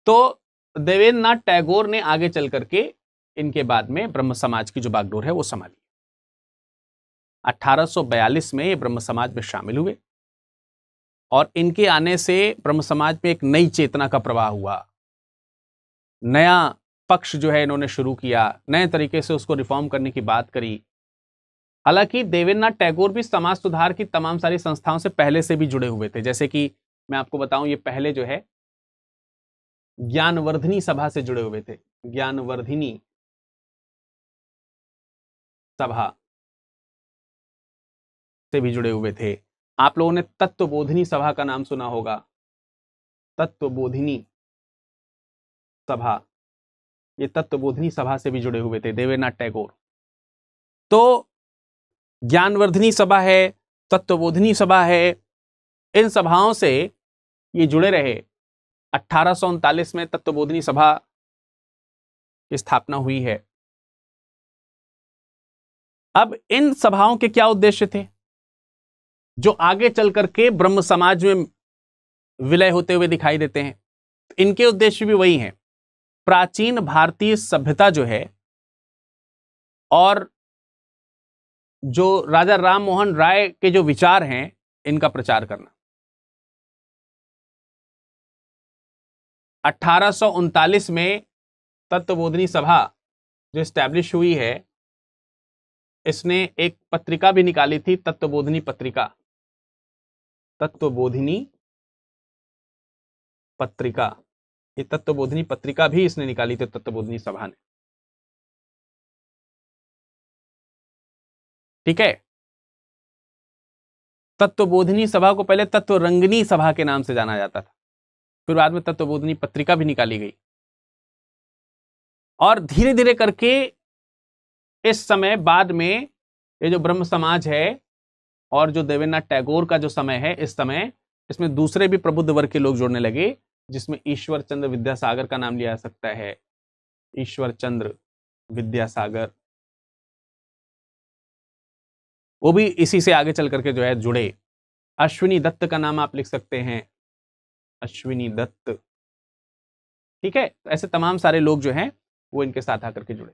तो देवेंद्रनाथ टैगोर ने आगे चल करके इनके बाद में ब्रह्म समाज की जो बागडोर है वो संभाली 1842 में ये ब्रह्म समाज में शामिल हुए और इनके आने से ब्रह्म समाज में एक नई चेतना का प्रवाह हुआ नया पक्ष जो है इन्होंने शुरू किया नए तरीके से उसको रिफॉर्म करने की बात करी हालांकि देवेंद्र नाथ टैगोर भी समाज सुधार की तमाम सारी संस्थाओं से पहले से भी जुड़े हुए थे जैसे कि मैं आपको बताऊं ये पहले जो है ज्ञानवर्धिनी सभा से जुड़े हुए थे ज्ञानवर्धिनी सभा से भी जुड़े हुए थे आप लोगों ने तत्व बोधिनी सभा का नाम सुना होगा तत्व बोधिनी सभा ये तत्व बोधिनी सभा से भी जुड़े हुए थे देवेनाथ टैगोर तो ज्ञानवर्धनी सभा है तत्वबोधिनी सभा है इन सभाओं से ये जुड़े रहे अट्ठारह में तत्वबोधिनी सभा की स्थापना हुई है अब इन सभाओं के क्या उद्देश्य थे जो आगे चल करके ब्रह्म समाज में विलय होते हुए दिखाई देते हैं इनके उद्देश्य भी वही हैं प्राचीन भारतीय सभ्यता जो है और जो राजा राम मोहन राय के जो विचार हैं इनका प्रचार करना अट्ठारह में तत्वबोधनी सभा जो स्टैब्लिश हुई है इसने एक पत्रिका भी निकाली थी तत्वबोधनी पत्रिका तत्वबोधिनी पत्रिका ये तत्वबोधिनी पत्रिका भी इसने निकाली थी तत्वबोधिनी सभा ने ठीक है तत्वबोधिनी सभा को पहले तत्व रंगनी सभा के नाम से जाना जाता था फिर बाद में तत्वबोधिनी पत्रिका भी निकाली गई और धीरे धीरे करके इस समय बाद में ये जो ब्रह्म समाज है और जो देवेंद्रनाथ टैगोर का जो समय है इस समय इसमें दूसरे भी प्रबुद्ध वर्ग के लोग जुड़ने लगे जिसमें ईश्वर चंद्र विद्यासागर का नाम लिया जा सकता है ईश्वर चंद्र विद्यासागर वो भी इसी से आगे चल करके जो है जुड़े अश्विनी दत्त का नाम आप लिख सकते हैं अश्विनी दत्त ठीक है तो ऐसे तमाम सारे लोग जो हैं वो इनके साथ आकर के जुड़े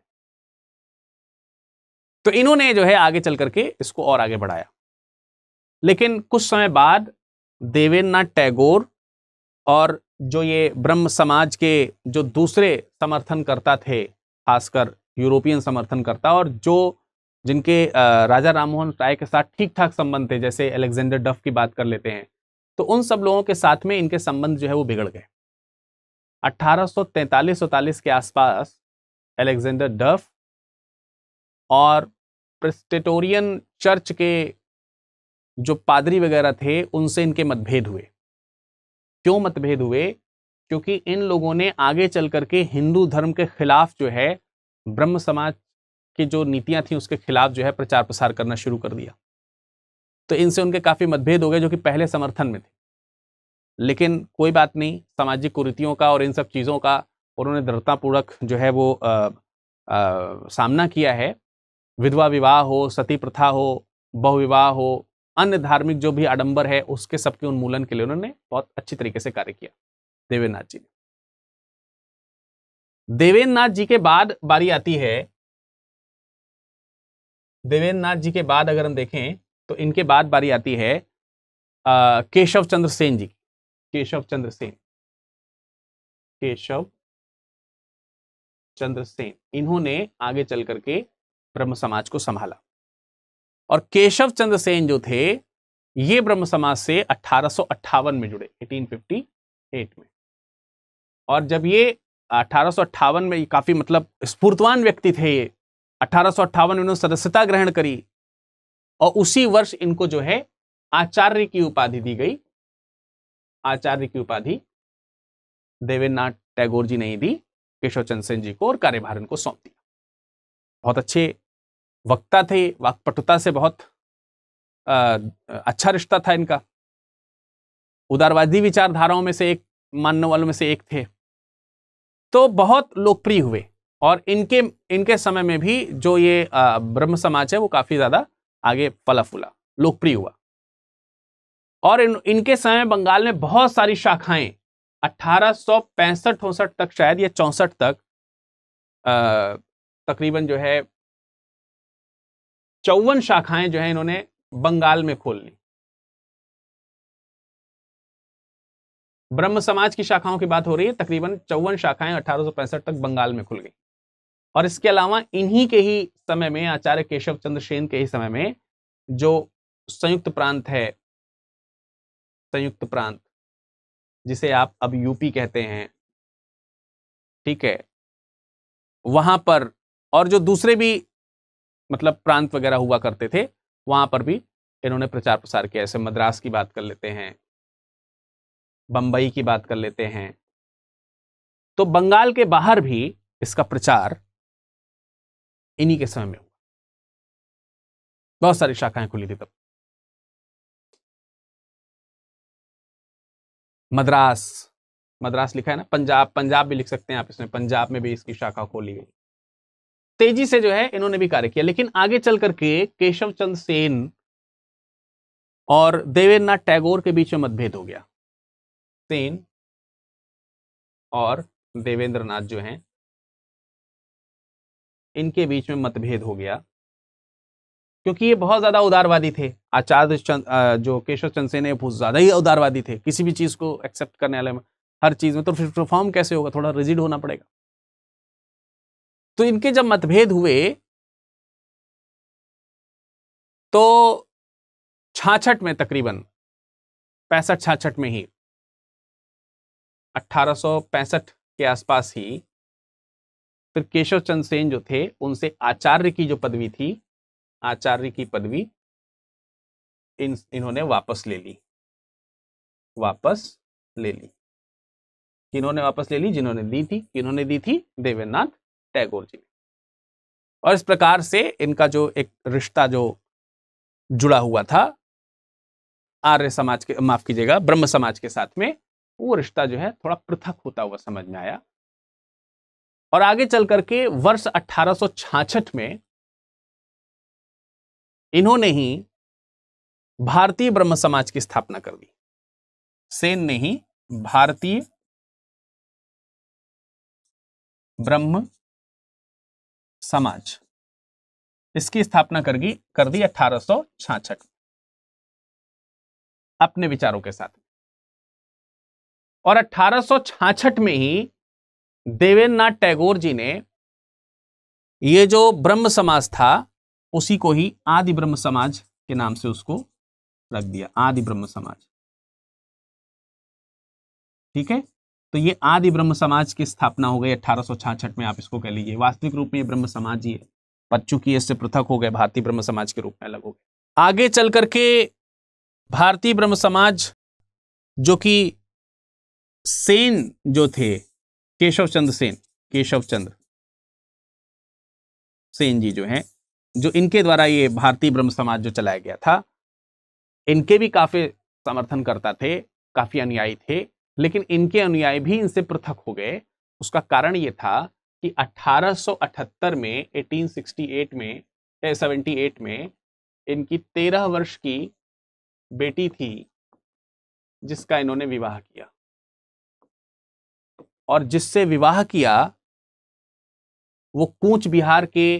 तो इन्होंने जो है आगे चल करके इसको और आगे बढ़ाया लेकिन कुछ समय बाद देवेंद्र नाथ टैगोर और जो ये ब्रह्म समाज के जो दूसरे समर्थनकर्ता थे खासकर यूरोपियन समर्थनकर्ता और जो जिनके राजा राममोहन राय के साथ ठीक ठाक संबंध थे जैसे अलेक्जेंडर डफ की बात कर लेते हैं तो उन सब लोगों के साथ में इनके संबंध जो है वो बिगड़ गए 1843-44 के आसपास अलेक्जेंडर डफ और प्रेस्टेटोरियन चर्च के जो पादरी वगैरह थे उनसे इनके मतभेद हुए क्यों मतभेद हुए क्योंकि इन लोगों ने आगे चल करके हिंदू धर्म के खिलाफ जो है ब्रह्म समाज की जो नीतियां थी उसके खिलाफ जो है प्रचार प्रसार करना शुरू कर दिया तो इनसे उनके काफ़ी मतभेद हो गए जो कि पहले समर्थन में थे लेकिन कोई बात नहीं सामाजिक कुरीतियों का और इन सब चीज़ों का उन्होंने दृढ़तापूर्वक जो है वो आ, आ, सामना किया है विधवा विवाह हो सती प्रथा हो बहुविवाह हो अन्य धार्मिक जो भी आडंबर है उसके सबके उन्मूलन के लिए उन्होंने बहुत अच्छी तरीके से कार्य किया देवेंद्रनाथ जी ने देवेंद्रनाथ जी के बाद बारी आती है देवेंद्रनाथ जी के बाद अगर हम देखें तो इनके बाद बारी आती है केशव चंद्र सेन जी केशव चंद्र सेन केशव चंद्र सेन इन्होंने आगे चल करके ब्रह्म समाज को संभाला और केशव चंद्र सेन जो थे ये ब्रह्म समाज से अठारह में जुड़े 1858 में और जब ये अठारह में ये काफी मतलब स्फूर्तवान व्यक्ति थे ये अठारह में उन्होंने सदस्यता ग्रहण करी और उसी वर्ष इनको जो है आचार्य की उपाधि दी गई आचार्य की उपाधि देवेंद्रनाथ टैगोर जी ने ही दी केशव चंद्र सेन जी को और कार्यभार इनको सौंप दिया बहुत अच्छे वक्ता थे वाकपटुता से बहुत आ, अच्छा रिश्ता था इनका उदारवादी विचारधाराओं में से एक मानने वालों में से एक थे तो बहुत लोकप्रिय हुए और इनके इनके समय में भी जो ये ब्रह्म समाज है वो काफ़ी ज़्यादा आगे फला फूला लोकप्रिय हुआ और इन इनके समय बंगाल में बहुत सारी शाखाएं अठारह सौ पैंसठ तक शायद या चौंसठ तक आ, तकरीबन जो है चौवन शाखाएं जो है इन्होंने बंगाल में खोल ली ब्रह्म समाज की शाखाओं की बात हो रही है तकरीबन चौवन शाखाएं अठारह तक बंगाल में खुल गई और इसके अलावा इन्हीं के ही समय में आचार्य केशव चंद्र सेन के ही समय में जो संयुक्त प्रांत है संयुक्त प्रांत जिसे आप अब यूपी कहते हैं ठीक है वहां पर और जो दूसरे भी मतलब प्रांत वगैरह हुआ करते थे वहां पर भी इन्होंने प्रचार प्रसार किया जैसे मद्रास की बात कर लेते हैं बंबई की बात कर लेते हैं तो बंगाल के बाहर भी इसका प्रचार इन्हीं के समय में हुआ बहुत सारी शाखाएं खुली थी तब मद्रास मद्रास लिखा है ना पंजाब पंजाब भी लिख सकते हैं आप इसमें पंजाब में भी इसकी शाखा खोली गई तेजी से जो है इन्होंने भी कार्य किया लेकिन आगे चल करके केशव चंद सेन और देवेंद्र नाथ टैगोर के बीच में मतभेद हो गया सेन और देवेंद्र नाथ जो हैं इनके बीच में मतभेद हो गया क्योंकि ये बहुत ज्यादा उदारवादी थे आचार्य चंद जो केशव चंद सेन है बहुत ज्यादा ही उदारवादी थे किसी भी चीज को एक्सेप्ट करने वाले में हर चीज में तो फिर परफॉर्म कैसे होगा थोड़ा रिजिड होना पड़ेगा तो इनके जब मतभेद हुए तो छाछठ में तकरीबन पैंसठ छाछठ में ही 1865 के आसपास ही फिर केशव चंद सेन जो थे उनसे आचार्य की जो पदवी थी आचार्य की पदवी इन इन्होंने वापस ले ली वापस ले ली किन्होंने वापस ले ली जिन्होंने दी थी किन्होंने दी थी देवेंद्रनाथ टैगोर जी ने और इस प्रकार से इनका जो एक रिश्ता जो जुड़ा हुआ था आर्य समाज के माफ कीजिएगा ब्रह्म समाज के साथ में वो रिश्ता जो है थोड़ा पृथक होता हुआ समझ में आया और आगे चल करके वर्ष 1866 में इन्होंने ही भारतीय ब्रह्म समाज की स्थापना कर दी सेन ने ही भारतीय ब्रह्म समाज इसकी स्थापना कर दी कर दी अठारह अपने विचारों के साथ और छाछठ में ही देवेंद्र नाथ टैगोर जी ने ये जो ब्रह्म समाज था उसी को ही आदि ब्रह्म समाज के नाम से उसको रख दिया आदि ब्रह्म समाज ठीक है तो ये आदि ब्रह्म समाज की स्थापना हो गई अठारह में आप इसको कह लीजिए वास्तविक रूप में ये ब्रह्म समाज ही है पर चूंकि इससे पृथक हो गए भारतीय ब्रह्म समाज के रूप में अलग हो गए आगे चल करके भारतीय ब्रह्म समाज जो कि सेन जो थे केशव चंद्र सेन केशव चंद्र सेन जी जो हैं जो इनके द्वारा ये भारतीय ब्रह्म समाज जो चलाया गया था इनके भी काफ़ी समर्थन करता थे काफ़ी अनुयायी थे लेकिन इनके अनुयायी भी इनसे पृथक हो गए उसका कारण ये था कि 1878 में 1868 में 78 में इनकी तेरह वर्ष की बेटी थी जिसका इन्होंने विवाह किया और जिससे विवाह किया वो कूच बिहार के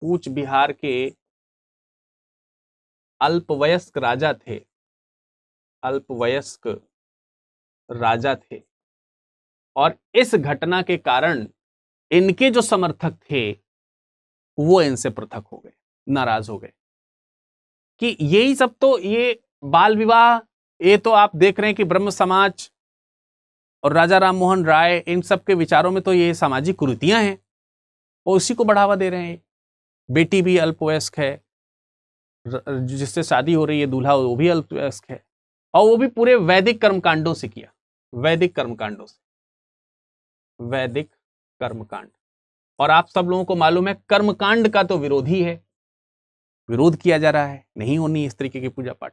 कूच बिहार के अल्पवयस्क राजा थे अल्पवयस्क राजा थे और इस घटना के कारण इनके जो समर्थक थे वो इनसे पृथक हो गए नाराज हो गए कि यही सब तो ये बाल विवाह ये तो आप देख रहे हैं कि ब्रह्म समाज और राजा राम मोहन राय इन सब के विचारों में तो ये सामाजिक कुरीतियां हैं और उसी को बढ़ावा दे रहे हैं बेटी भी अल्पवयस्क है जिससे शादी हो रही है दूल्हा वो भी अल्पवयस्क है और वो भी पूरे वैदिक कर्मकांडों से किया वैदिक कर्मकांडों से वैदिक कर्मकांड और आप सब लोगों को मालूम है कर्मकांड का तो विरोधी है विरोध किया जा रहा है नहीं होनी इस तरीके की पूजा पाठ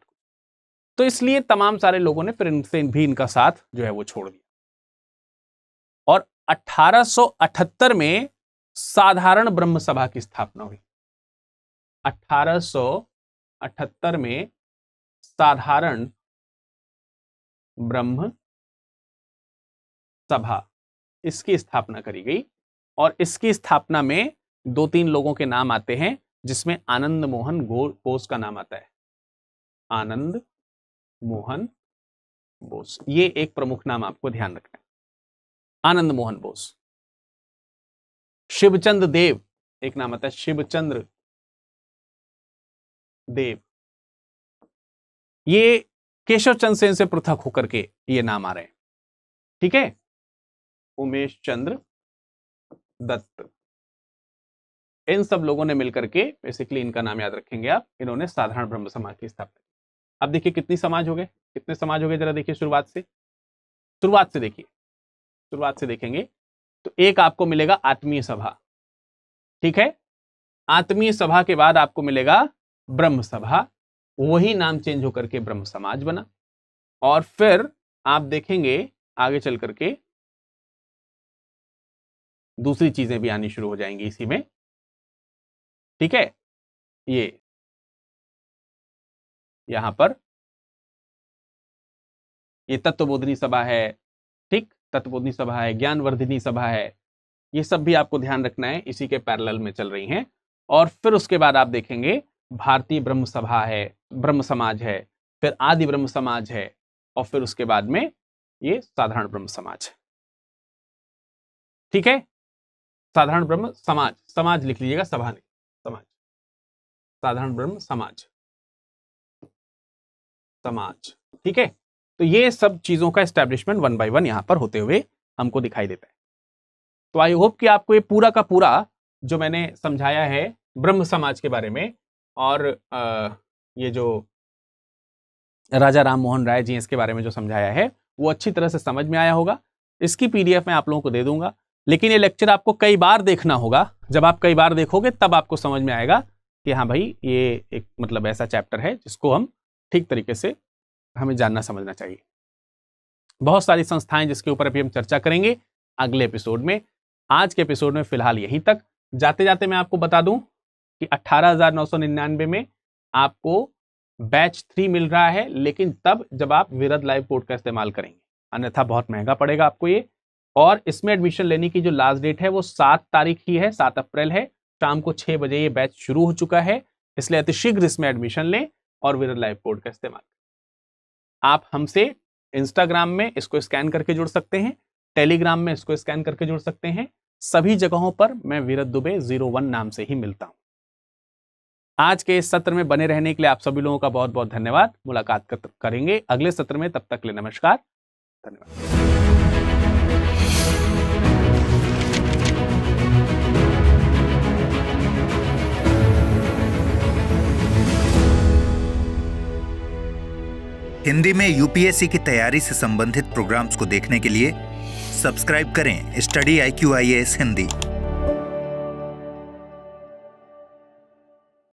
तो इसलिए तमाम सारे लोगों ने फिर इनसे भी इनका साथ जो है वो छोड़ दिया और 1878 में साधारण ब्रह्म सभा की स्थापना हुई 1878 में साधारण ब्रह्म सभा इसकी स्थापना करी गई और इसकी स्थापना में दो तीन लोगों के नाम आते हैं जिसमें आनंद मोहन बोस का नाम आता है आनंद मोहन बोस ये एक प्रमुख नाम आपको ध्यान रखना है आनंद मोहन बोस शिवचंद देव एक नाम आता है शिवचंद्र देव ये केशव चंद्र सेन से पृथक होकर के ये नाम आ रहे हैं ठीक है उमेश चंद्र दत्त इन सब लोगों ने मिलकर के बेसिकली इनका नाम याद रखेंगे आप इन्होंने साधारण ब्रह्म समाज की स्थापना की अब देखिए कितनी समाज हो गए कितने समाज हो गए जरा देखिए शुरुआत से शुरुआत से देखिए शुरुआत से देखेंगे तो एक आपको मिलेगा आत्मीय सभा ठीक है आत्मीय सभा के बाद आपको मिलेगा ब्रह्म सभा वही नाम चेंज होकर के ब्रह्म समाज बना और फिर आप देखेंगे आगे चल करके दूसरी चीजें भी आनी शुरू हो जाएंगी इसी में ठीक है ये यहां पर ये तत्वबोधनी सभा है ठीक तत्वबोधनी सभा है ज्ञानवर्धिनी सभा है ये सब भी आपको ध्यान रखना है इसी के पैरल में चल रही हैं और फिर उसके बाद आप देखेंगे भारतीय ब्रह्म सभा है ब्रह्म समाज है फिर आदि ब्रह्म समाज है और फिर उसके बाद में ये साधारण ब्रह्म समाज है ठीक है साधारण ब्रह्म समाज समाज लिख लीजिएगा सभा नहीं समाज साधारण ब्रह्म समाज समाज ठीक है तो ये सब चीजों का एस्टेब्लिशमेंट वन बाय वन यहां पर होते हुए हमको दिखाई देता है तो आई होप कि आपको ये पूरा का पूरा जो मैंने समझाया है ब्रह्म समाज के बारे में और आ, ये जो राजा राम मोहन राय जी इसके बारे में जो समझाया है वो अच्छी तरह से समझ में आया होगा इसकी पीडीएफ मैं आप लोगों को दे दूंगा लेकिन ये लेक्चर आपको कई बार देखना होगा जब आप कई बार देखोगे तब आपको समझ में आएगा कि हाँ भाई ये एक मतलब ऐसा चैप्टर है जिसको हम ठीक तरीके से हमें जानना समझना चाहिए बहुत सारी संस्थाएं जिसके ऊपर अभी हम चर्चा करेंगे अगले एपिसोड में आज के एपिसोड में फिलहाल यहीं तक जाते जाते मैं आपको बता दूं कि 18,999 में आपको बैच थ्री मिल रहा है लेकिन तब जब आप विरद लाइव कोड का इस्तेमाल करेंगे अन्यथा बहुत महंगा पड़ेगा आपको ये और इसमें एडमिशन लेने की जो लास्ट डेट है वो सात तारीख ही है सात अप्रैल है शाम को छह बजे ये बैच शुरू हो चुका है इसलिए अतिशीघ्र इसमें एडमिशन लें और विरल लाइव कोड का इस्तेमाल आप हमसे इंस्टाग्राम में इसको स्कैन करके जुड़ सकते हैं टेलीग्राम में इसको स्कैन करके जुड़ सकते हैं सभी जगहों पर मैं वीरत दुबे जीरो वन नाम से ही मिलता हूँ आज के इस सत्र में बने रहने के लिए आप सभी लोगों का बहुत बहुत धन्यवाद मुलाकात करेंगे अगले सत्र में तब तक ले नमस्कार धन्यवाद हिंदी में यूपीएससी की तैयारी से संबंधित प्रोग्राम्स को देखने के लिए सब्सक्राइब करें study I Q I S Hindi